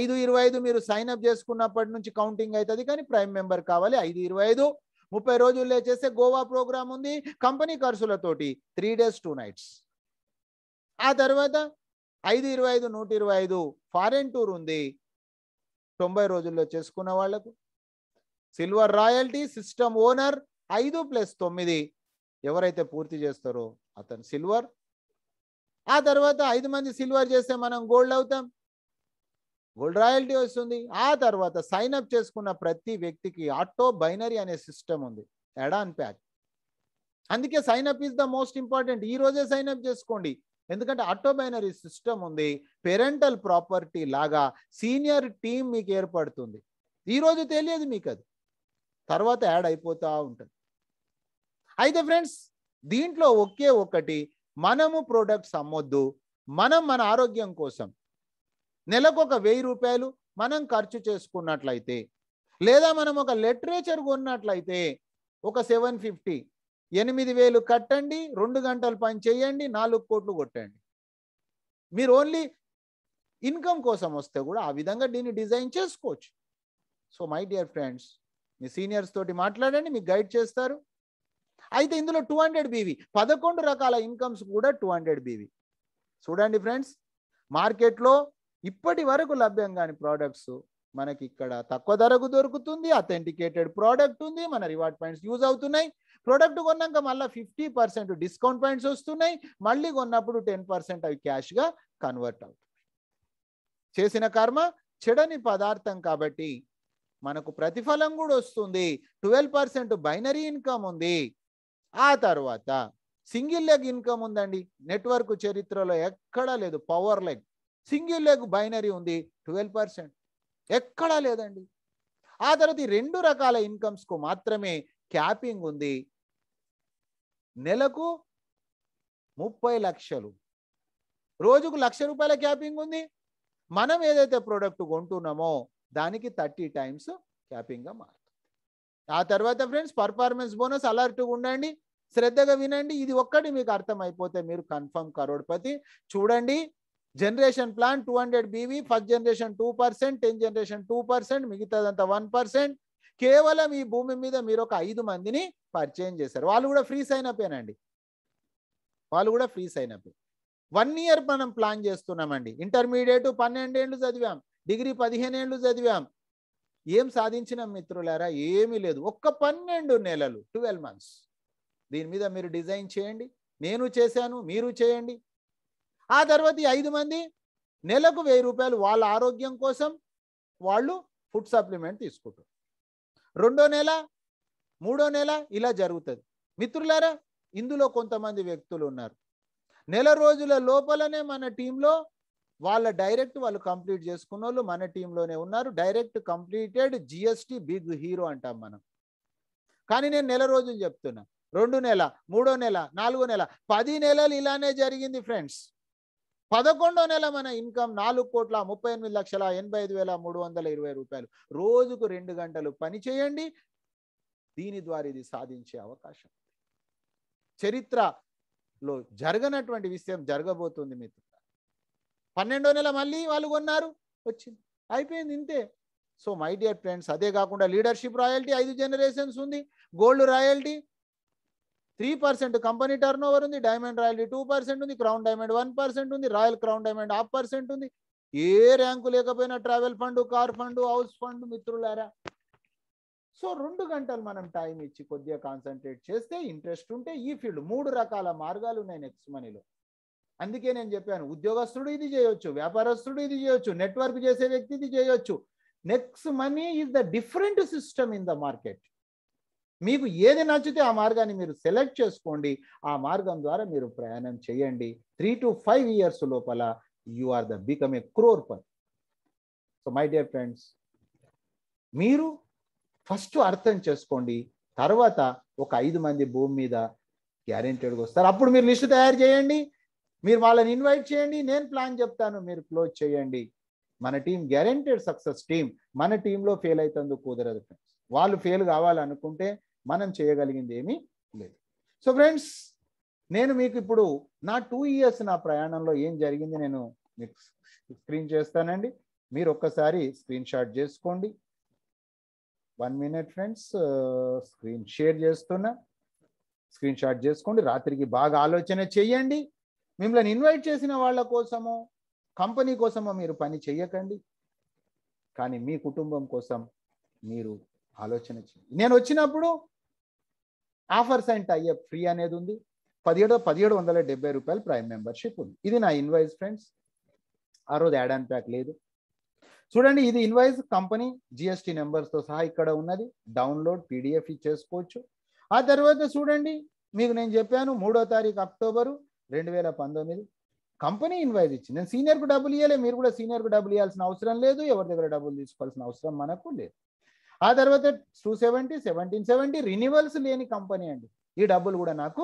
ఐదు ఇరవై ఐదు మీరు సైన్ అప్ చేసుకున్నప్పటి నుంచి కౌంటింగ్ అవుతుంది కానీ ప్రైమ్ మెంబర్ కావాలి ఐదు ఇరవై ఐదు ముప్పై రోజుల్లో చేస్తే గోవా ప్రోగ్రామ్ ఉంది కంపెనీ ఖర్చులతోటి త్రీ డేస్ టూ నైట్స్ ఆ తర్వాత ఐదు ఇరవై ఐదు నూట ఇరవై ఐదు ఫారెన్ టూర్ ఉంది తొంభై రోజుల్లో చేసుకున్న వాళ్లకు సిల్వర్ రాయల్టీ సిస్టమ్ ఓనర్ ఐదు ప్లస్ తొమ్మిది ఎవరైతే పూర్తి చేస్తారో అతను సిల్వర్ ఆ తర్వాత ఐదు మంది సిల్వర్ చేస్తే మనం గోల్డ్ అవుతాం గోల్డ్ రాయల్టీ వస్తుంది ఆ తర్వాత సైన్ అప్ చేసుకున్న ప్రతి వ్యక్తికి ఆటో బైనరీ అనే సిస్టమ్ ఉంది ఎడాన్ ప్యాక్ అందుకే sign up the most important ఈ రోజే సైన్ అప్ చేసుకోండి ఎందుకంటే ఆటో బైనరీ సిస్టమ్ ఉంది పెరెంటల్ ప్రాపర్టీ లాగా సీనియర్ టీం మీకు ఏర్పడుతుంది ఈరోజు తెలియదు మీకు అది తర్వాత యాడ్ అయిపోతూ ఉంటుంది అయితే ఫ్రెండ్స్ దీంట్లో ఒకే ఒకటి మనము ప్రోడక్ట్స్ అమ్మొద్దు మనం మన ఆరోగ్యం కోసం నెలకు ఒక వెయ్యి రూపాయలు మనం ఖర్చు చేసుకున్నట్లయితే లేదా మనం ఒక లిటరేచర్ కొన్నట్లయితే ఒక సెవెన్ ఫిఫ్టీ ఎనిమిది వేలు కట్టండి రెండు గంటలు పని చేయండి నాలుగు కోట్లు కొట్టండి మీరు ఓన్లీ ఇన్కమ్ కోసం వస్తే కూడా ఆ విధంగా దీన్ని డిజైన్ చేసుకోవచ్చు సో మై డియర్ ఫ్రెండ్స్ మీ సీనియర్స్ తోటి మాట్లాడండి మీకు గైడ్ చేస్తారు అయితే ఇందులో టూ హండ్రెడ్ బీవీ పదకొండు రకాల ఇన్కమ్స్ కూడా టూ హండ్రెడ్ బీవీ చూడండి ఫ్రెండ్స్ మార్కెట్లో ఇప్పటి వరకు లభ్యం కాని ప్రోడక్ట్స్ మనకి ఇక్కడ తక్కువ ధరకు దొరుకుతుంది అథెంటికేటెడ్ ప్రోడక్ట్ ఉంది మన రివార్డ్ పాయింట్స్ యూజ్ అవుతున్నాయి ప్రోడక్ట్ కొన్నాక మళ్ళీ ఫిఫ్టీ పర్సెంట్ డిస్కౌంట్ పాయింట్స్ వస్తున్నాయి మళ్ళీ కొన్నప్పుడు టెన్ పర్సెంట్ అవి క్యాష్గా కన్వర్ట్ అవుతుంది చేసిన కర్మ చెడని పదార్థం కాబట్టి మనకు ప్రతిఫలం కూడా వస్తుంది ట్వెల్వ్ పర్సెంట్ బైనరీ ఇన్కమ్ ఉంది ఆ తర్వాత సింగిల్ లెగ్ ఇన్కమ్ ఉందండి నెట్వర్క్ చరిత్రలో ఎక్కడా లేదు power leg single leg binary ఉంది ట్వెల్వ్ పర్సెంట్ ఎక్కడా లేదండి ఆ తర్వాత ఈ రెండు రకాల ఇన్కమ్స్కు మాత్రమే క్యాపింగ్ ఉంది నెలకు ముప్పై లక్షలు రోజుకు లక్ష రూపాయల క్యాపింగ్ ఉంది మనం ఏదైతే ప్రోడక్ట్ కొంటున్నామో దానికి థర్టీ టైమ్స్ క్యాపింగ్గా మారుతుంది ఆ తర్వాత ఫ్రెండ్స్ పర్ఫార్మెన్స్ బోనస్ అలర్ట్గా ఉండండి శ్రద్ధగా వినండి ఇది ఒక్కటి మీకు అర్థమైపోతే మీరు కన్ఫర్మ్ కరోడ్పతి చూడండి generation plan two hundred BV first generation two percent ten generation two percent మిగతాదంతా వన్ పర్సెంట్ కేవలం ఈ భూమి మీద మీరు ఒక ఐదు మందిని పరిచయం చేశారు వాళ్ళు కూడా ఫ్రీ సైన్ అప్పేనండి వాళ్ళు కూడా free sign up one year మనం ప్లాన్ చేస్తున్నామండి ఇంటర్మీడియట్ పన్నెండేళ్ళు చదివాం డిగ్రీ పదిహేనేళ్ళు చదివాం ఏం సాధించినాం మిత్రులారా ఏమీ లేదు ఒక్క పన్నెండు నెలలు ట్వెల్వ్ మంత్స్ దీని మీద మీరు డిజైన్ చేయండి నేను చేశాను మీరు చేయండి ఆ తర్వాత ఈ ఐదు మంది నెలకు వెయ్యి రూపాయలు వాళ్ళ ఆరోగ్యం కోసం వాళ్ళు ఫుడ్ సప్లిమెంట్ తీసుకుంటారు రెండో నెల మూడో నెల ఇలా జరుగుతుంది మిత్రులారా ఇందులో కొంతమంది వ్యక్తులు ఉన్నారు నెల రోజుల లోపలనే మన టీంలో వాళ్ళ డైరెక్ట్ వాళ్ళు కంప్లీట్ చేసుకున్న వాళ్ళు మన టీంలోనే ఉన్నారు direct completed GST big hero అంటాం మనం కానీ నేను నెల రోజులు చెప్తున్నా రెండు నెల మూడో నెల నాలుగో నెల పది నెలలు ఇలానే జరిగింది ఫ్రెండ్స్ పదకొండో నెల మన ఇన్కమ్ నాలుగు కోట్ల ముప్పై ఎనిమిది లక్షల ఎనభై ఐదు వేల మూడు వందల ఇరవై రూపాయలు రోజుకు రెండు గంటలు పని చేయండి దీని ద్వారా ఇది సాధించే అవకాశం చరిత్రలో జరగనటువంటి విషయం జరగబోతుంది మీకు పన్నెండో నెల మళ్ళీ వాళ్ళు కొన్నారు వచ్చింది అయిపోయింది ఇంతే సో మై డియర్ ఫ్రెండ్స్ అదే కాకుండా లీడర్షిప్ రాయల్టీ ఐదు జనరేషన్స్ ఉంది gold royalty three percent company turn over ఉంది డైమండ్ రాయల్టీ టూ పర్సెంట్ ఉంది క్రౌన్ డైమండ్ వన్ పర్సెంట్ ఉంది royal crown diamond half percent ఉంది ఏ ర్యాంకు లేకపోయినా travel fund car fund house fund మిత్రులారా సో రెండు గంటలు మనం టైం ఇచ్చి కొద్దిగా కాన్సన్ట్రేట్ చేస్తే ఇంట్రెస్ట్ ఉంటే ఈ ఫీల్డ్ మూడు రకాల మార్గాలు ఉన్నాయి నెక్స్ట్ మనీలో అందుకే నేను చెప్పాను ఉద్యోగస్తుడు ఇది చేయొచ్చు వ్యాపారస్తుడు ఇది చేయొచ్చు నెట్వర్క్ చేసే వ్యక్తి ఇది చేయొచ్చు next money is the different system in the market మీకు ఏది నచ్చితే ఆ మార్గాన్ని మీరు సెలెక్ట్ చేసుకోండి ఆ మార్గం ద్వారా మీరు ప్రయాణం చేయండి త్రీ టు ఫైవ్ ఇయర్స్ లోపల you are the become a crore per so my dear friends మీరు ఫస్ట్ అర్థం చేసుకోండి తర్వాత ఒక ఐదు మంది భూమి మీద గ్యారెంటీడ్గా వస్తారు అప్పుడు మీరు లిస్ట్ తయారు చేయండి మీరు వాళ్ళని ఇన్వైట్ చేయండి నేను ప్లాన్ చెప్తాను మీరు క్లోజ్ చేయండి మన టీం గ్యారెంటెడ్ సక్సెస్ టీం మన టీంలో ఫెయిల్ అవుతుందో కుదరదు ఫ్రెండ్స్ వాళ్ళు ఫెయిల్ కావాలనుకుంటే మనం చేయగలిగింది ఏమీ లేదు సో ఫ్రెండ్స్ నేను మీకు ఇప్పుడు నా టూ ఇయర్స్ నా ప్రయాణంలో ఏం జరిగింది నేను మీకు స్క్రీన్ చేస్తానండి మీరు ఒక్కసారి స్క్రీన్ షాట్ చేసుకోండి one minute friends screen share చేస్తున్నా స్క్రీన్ షాట్ చేసుకోండి రాత్రికి బాగా ఆలోచన చేయండి మిమ్మల్ని ఇన్వైట్ చేసిన వాళ్ళ కోసమో కంపెనీ కోసమో మీరు పని చేయకండి కానీ మీ కుటుంబం కోసం మీరు ఆలోచన చేయండి నేను వచ్చినప్పుడు ఆఫర్ సెంట్ అయ్యే ఫ్రీ అనేది ఉంది పదిహేడు పదిహేడు వందల డెబ్బై రూపాయలు ప్రైమ్ మెంబర్షిప్ ఉంది ఇది నా ఇన్వాయిస్ ఫ్రెండ్స్ ఆ రోజు యాడ్ అండ్ ప్యాక్ లేదు చూడండి ఇది ఇన్వాయిస్ కంపెనీ జిఎస్టీ నెంబర్స్తో సహా ఇక్కడ ఉన్నది డౌన్లోడ్ పీడిఎఫ్ చేసుకోవచ్చు ఆ తర్వాత చూడండి మీకు నేను చెప్పాను మూడో తారీఖు అక్టోబరు రెండు వేల పంతొమ్మిది కంపెనీ ఇన్వాయిస్ ఇచ్చింది నేను సీనియర్కు డబ్బులు ఇవ్వలే మీరు కూడా సీనియర్కు డబ్బులు ఇవ్వాల్సిన అవసరం లేదు ఎవరి దగ్గర డబ్బులు తీసుకోవాల్సిన అవసరం మనకు లేదు ఆ తర్వాత two seventy seventeen seventy renewals లేని కంపెనీ అండి ఈ డబ్బులు కూడా నాకు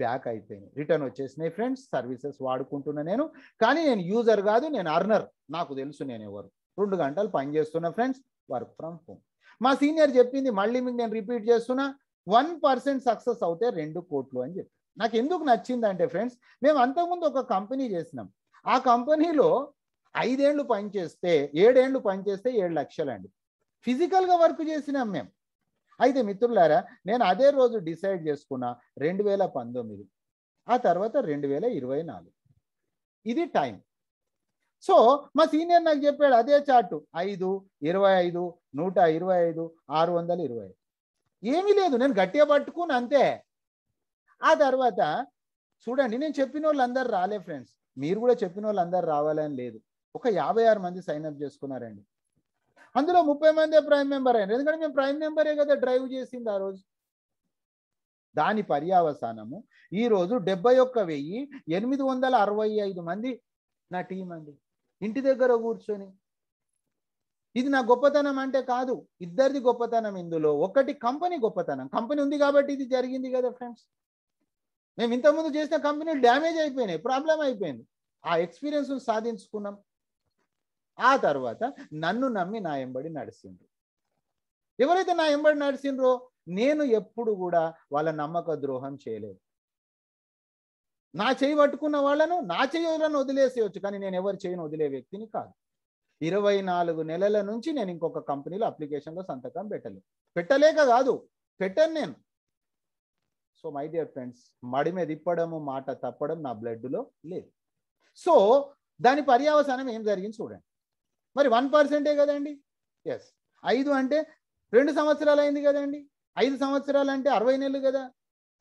బ్యాక్ అయిపోయినాయి రిటర్న్ వచ్చేసినాయి ఫ్రెండ్స్ సర్వీసెస్ వాడుకుంటున్నా నేను కానీ నేను యూజర్ కాదు నేను అర్నర్ నాకు తెలుసు నేను ఎవరు రెండు గంటలు పని ఫ్రెండ్స్ వర్క్ ఫ్రమ్ హోమ్ మా సీనియర్ చెప్పింది మళ్ళీ మీకు నేను రిపీట్ చేస్తున్నా వన్ పర్సెంట్ సక్సెస్ అవుతే రెండు కోట్లు అని చెప్పి నాకు ఎందుకు నచ్చిందంటే ఫ్రెండ్స్ మేము అంతకుముందు ఒక కంపెనీ చేసినాం ఆ కంపెనీలో ఐదేళ్లు పనిచేస్తే ఏడేళ్లు పనిచేస్తే ఏడు లక్షలు అండి ఫిజికల్గా వర్క్ చేసినాం మేము అయితే మిత్రులారా నేను అదే రోజు డిసైడ్ చేసుకున్న రెండు వేల పంతొమ్మిది ఆ తర్వాత రెండు వేల ఇరవై నాలుగు ఇది టైం సో మా సీనియర్ నాకు చెప్పాడు అదే చార్టు ఐదు ఇరవై ఐదు నూట ఇరవై ఐదు ఆరు వందల ఇరవై ఐదు ఏమీ లేదు నేను గట్టిగా పట్టుకుని అంతే ఆ తర్వాత చూడండి నేను చెప్పిన వాళ్ళందరూ రాలే ఫ్రెండ్స్ మీరు కూడా చెప్పిన వాళ్ళందరూ రావాలని లేదు ఒక యాభై ఆరు మంది సైన్ అప్ చేసుకున్నారండి అందులో ముప్పై మందే ప్రైమ్ మెంబర్ అయినారు ఎందుకంటే మేము ప్రైమ్ మెంబరే కదా డ్రైవ్ చేసింది ఆ రోజు దాని పర్యావసానము ఈరోజు డెబ్బై ఒక్క వెయ్యి ఎనిమిది వందల అరవై ఐదు మంది నా టీం అండి ఇంటి దగ్గర కూర్చొని ఇది నా గొప్పతనం అంటే కాదు ఇద్దరిది గొప్పతనం ఇందులో ఒకటి కంపెనీ గొప్పతనం కంపెనీ ఉంది కాబట్టి ఇది జరిగింది కదా ఫ్రెండ్స్ మేము ఇంతకుముందు చేసిన కంపెనీలు డ్యామేజ్ అయిపోయినాయి ప్రాబ్లం అయిపోయింది ఆ ఎక్స్పీరియన్స్ సాధించుకున్నాం ఆ తర్వాత నన్ను నమ్మి నా ఎంబడి నడిచిండ్రు ఎవరైతే నా ఎంబడి నడిచిండ్రో నేను ఎప్పుడు కూడా వాళ్ళ నమ్మక ద్రోహం చేయలేదు నా చేయి పట్టుకున్న వాళ్ళను నా చేయులను వదిలేసేయచ్చు కానీ నేను ఎవరు చేయను వదిలే వ్యక్తిని కాదు ఇరవై నాలుగు నెలల నుంచి నేను ఇంకొక కంపెనీలో అప్లికేషన్లో సంతకం పెట్టలేదు పెట్టలేక కాదు పెట్టాను నేను సో మై డియర్ ఫ్రెండ్స్ మీద ఇప్పడము మాట తప్పడం నా బ్లడ్లో లేదు సో దాని పర్యావసానం ఏం జరిగింది చూడండి మరి వన్ పర్సెంటే కదండి ఎస్ ఐదు అంటే రెండు సంవత్సరాలు అయింది కదండి ఐదు సంవత్సరాలు అంటే అరవై నెలలు కదా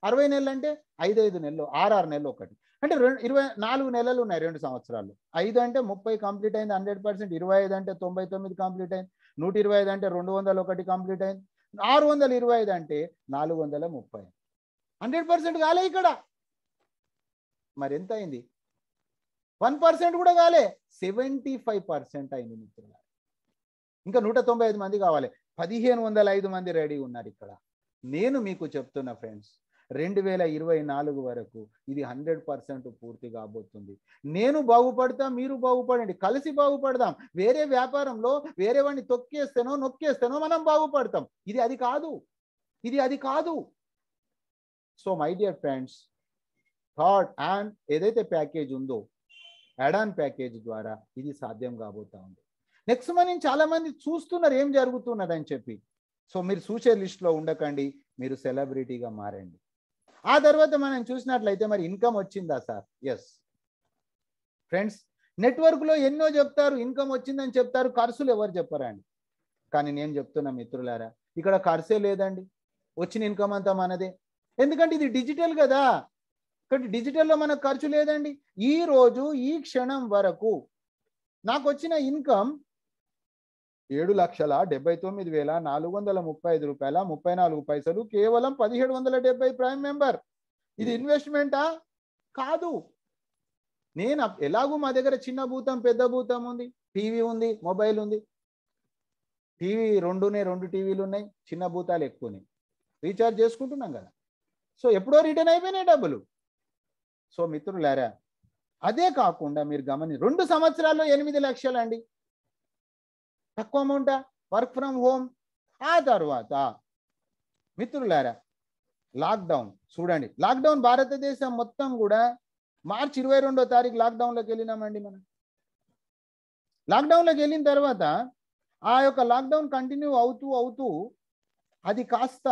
అరవై నెలలు అంటే ఐదు ఐదు నెలలు ఆరు నెలలు ఒకటి అంటే రెండు ఇరవై నాలుగు నెలలు ఉన్నాయి రెండు సంవత్సరాలు ఐదు అంటే ముప్పై కంప్లీట్ అయింది హండ్రెడ్ పర్సెంట్ ఇరవై ఐదు అంటే తొంభై తొమ్మిది కంప్లీట్ అయింది నూట ఇరవై ఐదు అంటే రెండు వందల ఒకటి కంప్లీట్ అయింది ఆరు వందల ఇరవై ఐదు అంటే నాలుగు వందల ముప్పై హండ్రెడ్ పర్సెంట్ కాలే ఇక్కడ మరి ఎంత అయింది వన్ పర్సెంట్ కూడా కాలే సెవెంటీ ఫైవ్ పర్సెంట్ అయింది మిత్రుల ఇంకా నూట తొంభై ఐదు మంది కావాలి పదిహేను వందల ఐదు మంది రెడీ ఉన్నారు ఇక్కడ నేను మీకు చెప్తున్నా ఫ్రెండ్స్ రెండు వేల ఇరవై నాలుగు వరకు ఇది హండ్రెడ్ పర్సెంట్ పూర్తి కాబోతుంది నేను బాగుపడతా మీరు బాగుపడండి కలిసి బాగుపడదాం వేరే వ్యాపారంలో వేరే వాడిని తొక్కేస్తేనో నొక్కేస్తేనో మనం బాగుపడతాం ఇది అది కాదు ఇది అది కాదు so my dear friends third and ఏదైతే ప్యాకేజ్ ఉందో యాడాన్ ప్యాకేజ్ ద్వారా ఇది సాధ్యం కాబోతా ఉంది నెక్స్ట్ మనం చాలామంది చూస్తున్నారు ఏం జరుగుతున్నది అని చెప్పి సో మీరు చూసే లిస్ట్లో ఉండకండి మీరు సెలబ్రిటీగా మారండి ఆ తర్వాత మనం చూసినట్లయితే మరి ఇన్కమ్ వచ్చిందా సార్ ఎస్ ఫ్రెండ్స్ నెట్వర్క్లో ఎన్నో చెప్తారు ఇన్కమ్ వచ్చిందని చెప్తారు ఖర్చులు ఎవరు చెప్పరండి కానీ నేను చెప్తున్నా మిత్రులారా ఇక్కడ ఖర్చే లేదండి వచ్చిన ఇన్కమ్ అంతా మనదే ఎందుకంటే ఇది డిజిటల్ కదా కానీ డిజిటల్లో మనకు ఖర్చు లేదండి ఈ రోజు ఈ క్షణం వరకు నాకు వచ్చిన ఇన్కమ్ ఏడు లక్షల డెబ్బై తొమ్మిది వేల నాలుగు వందల ముప్పై ఐదు రూపాయల ముప్పై నాలుగు పైసలు కేవలం పదిహేడు వందల డెబ్బై ప్రైమ్ మెంబర్ ఇది ఇన్వెస్ట్మెంటా కాదు నేను ఎలాగూ మా దగ్గర చిన్న భూతం పెద్ద భూతం ఉంది టీవీ ఉంది మొబైల్ ఉంది టీవీ రెండునే రెండు టీవీలు ఉన్నాయి చిన్న భూతాలు ఉన్నాయి రీఛార్జ్ చేసుకుంటున్నాం కదా సో ఎప్పుడో రిటర్న్ అయిపోయినాయి డబ్బులు సో మిత్రులారా అదే కాకుండా మీరు గమని రెండు సంవత్సరాల్లో ఎనిమిది లక్షలు అండి తక్కువ అమౌంటా వర్క్ ఫ్రమ్ హోమ్ ఆ తర్వాత మిత్రులారా లాక్డౌన్ చూడండి లాక్డౌన్ భారతదేశం మొత్తం కూడా మార్చి ఇరవై రెండో తారీఖు లాక్డౌన్లోకి వెళ్ళినామండి మనం లాక్డౌన్లోకి వెళ్ళిన తర్వాత ఆ యొక్క లాక్డౌన్ కంటిన్యూ అవుతూ అవుతూ అది కాస్త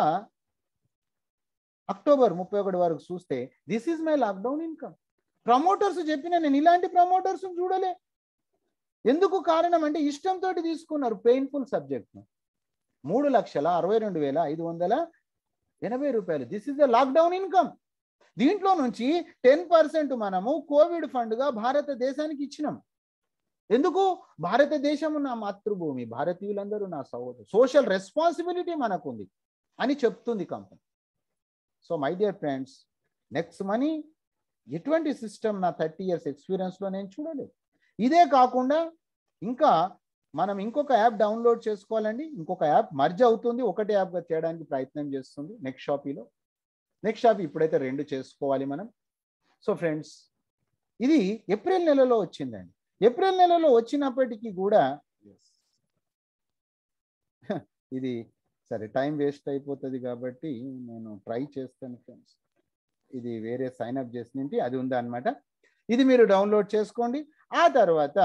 అక్టోబర్ ముప్పై ఒకటి వరకు చూస్తే this is my lockdown income promoters చెప్పిన నేను ఇలాంటి ప్రమోటర్స్ చూడలే ఎందుకు కారణం అంటే ఇష్టంతో తీసుకున్నారు పెయిన్ఫుల్ సబ్జెక్ట్ మూడు లక్షల అరవై రెండు వేల ఐదు వందల ఎనభై రూపాయలు this is the lockdown income దీంట్లో నుంచి టెన్ పర్సెంట్ మనము కోవిడ్ ఫండ్గా భారతదేశానికి ఇచ్చినాం ఎందుకు భారతదేశం నా మాతృభూమి భారతీయులందరూ నా సహోదరు సోషల్ రెస్పాన్సిబిలిటీ మనకుంది అని చెప్తుంది company so my dear friends next money ఎటువంటి సిస్టమ్ నా థర్టీ ఇయర్స్ ఎక్స్పీరియన్స్లో నేను చూడలేదు ఇదే కాకుండా ఇంకా మనం ఇంకొక యాప్ డౌన్లోడ్ చేసుకోవాలండి ఇంకొక యాప్ మర్జ్ అవుతుంది ఒకటే యాప్గా చేయడానికి ప్రయత్నం చేస్తుంది నెక్స్ట్ షాపీలో నెక్స్ట్ షాప్ ఇప్పుడైతే రెండు చేసుకోవాలి మనం సో ఫ్రెండ్స్ ఇది ఏప్రిల్ నెలలో వచ్చిందండి ఏప్రిల్ నెలలో వచ్చినప్పటికీ కూడా ఇది సరే టైం వేస్ట్ అయిపోతుంది కాబట్టి నేను ట్రై చేస్తాను ఫ్రెండ్స్ ఇది వేరే సైన్ అప్ చేసినట్టు అది ఉంది అనమాట ఇది మీరు డౌన్లోడ్ చేసుకోండి ఆ తర్వాత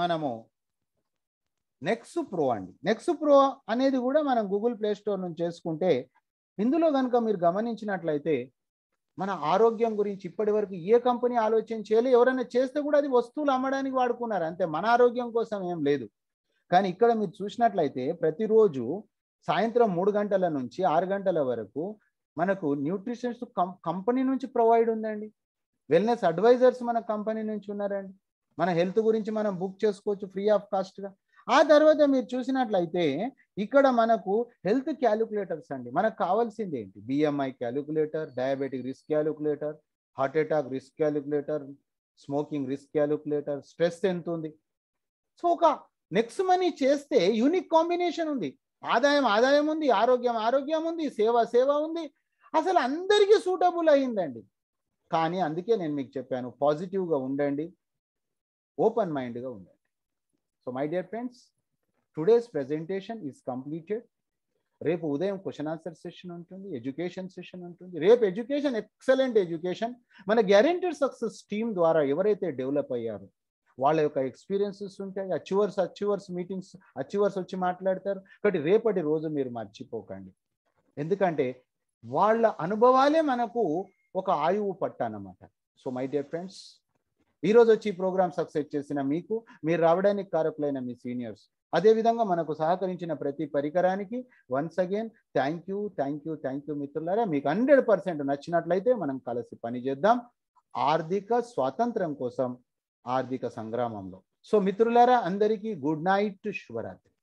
మనము నెక్స్ట్ ప్రో అండి నెక్స్ట్ ప్రో అనేది కూడా మనం గూగుల్ ప్లే స్టోర్ నుంచి చేసుకుంటే ఇందులో కనుక మీరు గమనించినట్లయితే మన ఆరోగ్యం గురించి ఇప్పటి వరకు ఏ కంపెనీ ఆలోచన చేయాలి ఎవరైనా చేస్తే కూడా అది వస్తువులు అమ్మడానికి వాడుకున్నారు అంతే మన ఆరోగ్యం కోసం ఏం లేదు కానీ ఇక్కడ మీరు చూసినట్లయితే ప్రతిరోజు సాయంత్రం మూడు గంటల నుంచి ఆరు గంటల వరకు మనకు న్యూట్రిషన్స్ కంపెనీ నుంచి ప్రొవైడ్ ఉందండి వెల్నెస్ అడ్వైజర్స్ మన కంపెనీ నుంచి ఉన్నారండి మన హెల్త్ గురించి మనం బుక్ చేసుకోవచ్చు ఫ్రీ ఆఫ్ కాస్ట్గా ఆ తర్వాత మీరు చూసినట్లయితే ఇక్కడ మనకు హెల్త్ క్యాలిక్యులేటర్స్ అండి మనకు కావాల్సింది ఏంటి BMI calculator diabetic risk calculator heart attack risk calculator smoking risk calculator stress ఎంత ఉంది సో ఒక నెక్స్ట్ మనీ చేస్తే యూనిక్ కాంబినేషన్ ఉంది ఆదాయం ఆదాయం ఉంది ఆరోగ్యం ఆరోగ్యం ఉంది సేవ సేవ ఉంది అసలు అందరికీ సూటబుల్ అయిందండి కానీ అందుకే నేను మీకు చెప్పాను పాజిటివ్గా ఉండండి ఓపెన్ మైండ్గా ఉండండి so my dear friends today's presentation is completed రేపు ఉదయం క్వశ్చన్ ఆన్సర్ సెషన్ ఉంటుంది ఎడ్యుకేషన్ సెషన్ ఉంటుంది రేపు ఎడ్యుకేషన్ ఎక్సలెంట్ ఎడ్యుకేషన్ మన గ్యారంటీడ్ సక్సెస్ టీమ్ ద్వారా ఎవరైతే డెవలప్ అయ్యారో వాళ్ళ యొక్క ఎక్స్పీరియన్సెస్ ఉంటాయి అచీవర్స్ అచీవర్స్ మీటింగ్స్ అచీవర్స్ వచ్చి మాట్లాడతారు కాబట్టి రేపటి రోజు మీరు మర్చిపోకండి ఎందుకంటే వాళ్ళ అనుభవాలే మనకు ఒక ఆయువు పట్ట అన్నమాట సో మై డియర్ ఫ్రెండ్స్ ఈరోజు వచ్చి ఈ ప్రోగ్రామ్ సక్సెస్ చేసిన మీకు మీరు రావడానికి కారకులైన మీ సీనియర్స్ అదేవిధంగా మనకు సహకరించిన ప్రతి పరికరానికి once again thank you thank you thank you మిత్రులారా మీకు హండ్రెడ్ పర్సెంట్ నచ్చినట్లయితే మనం కలిసి పనిచేద్దాం ఆర్థిక స్వాతంత్రం కోసం ఆర్థిక సంగ్రామంలో సో మిత్రులారా అందరికీ గుడ్ నైట్ శుభరాత్రి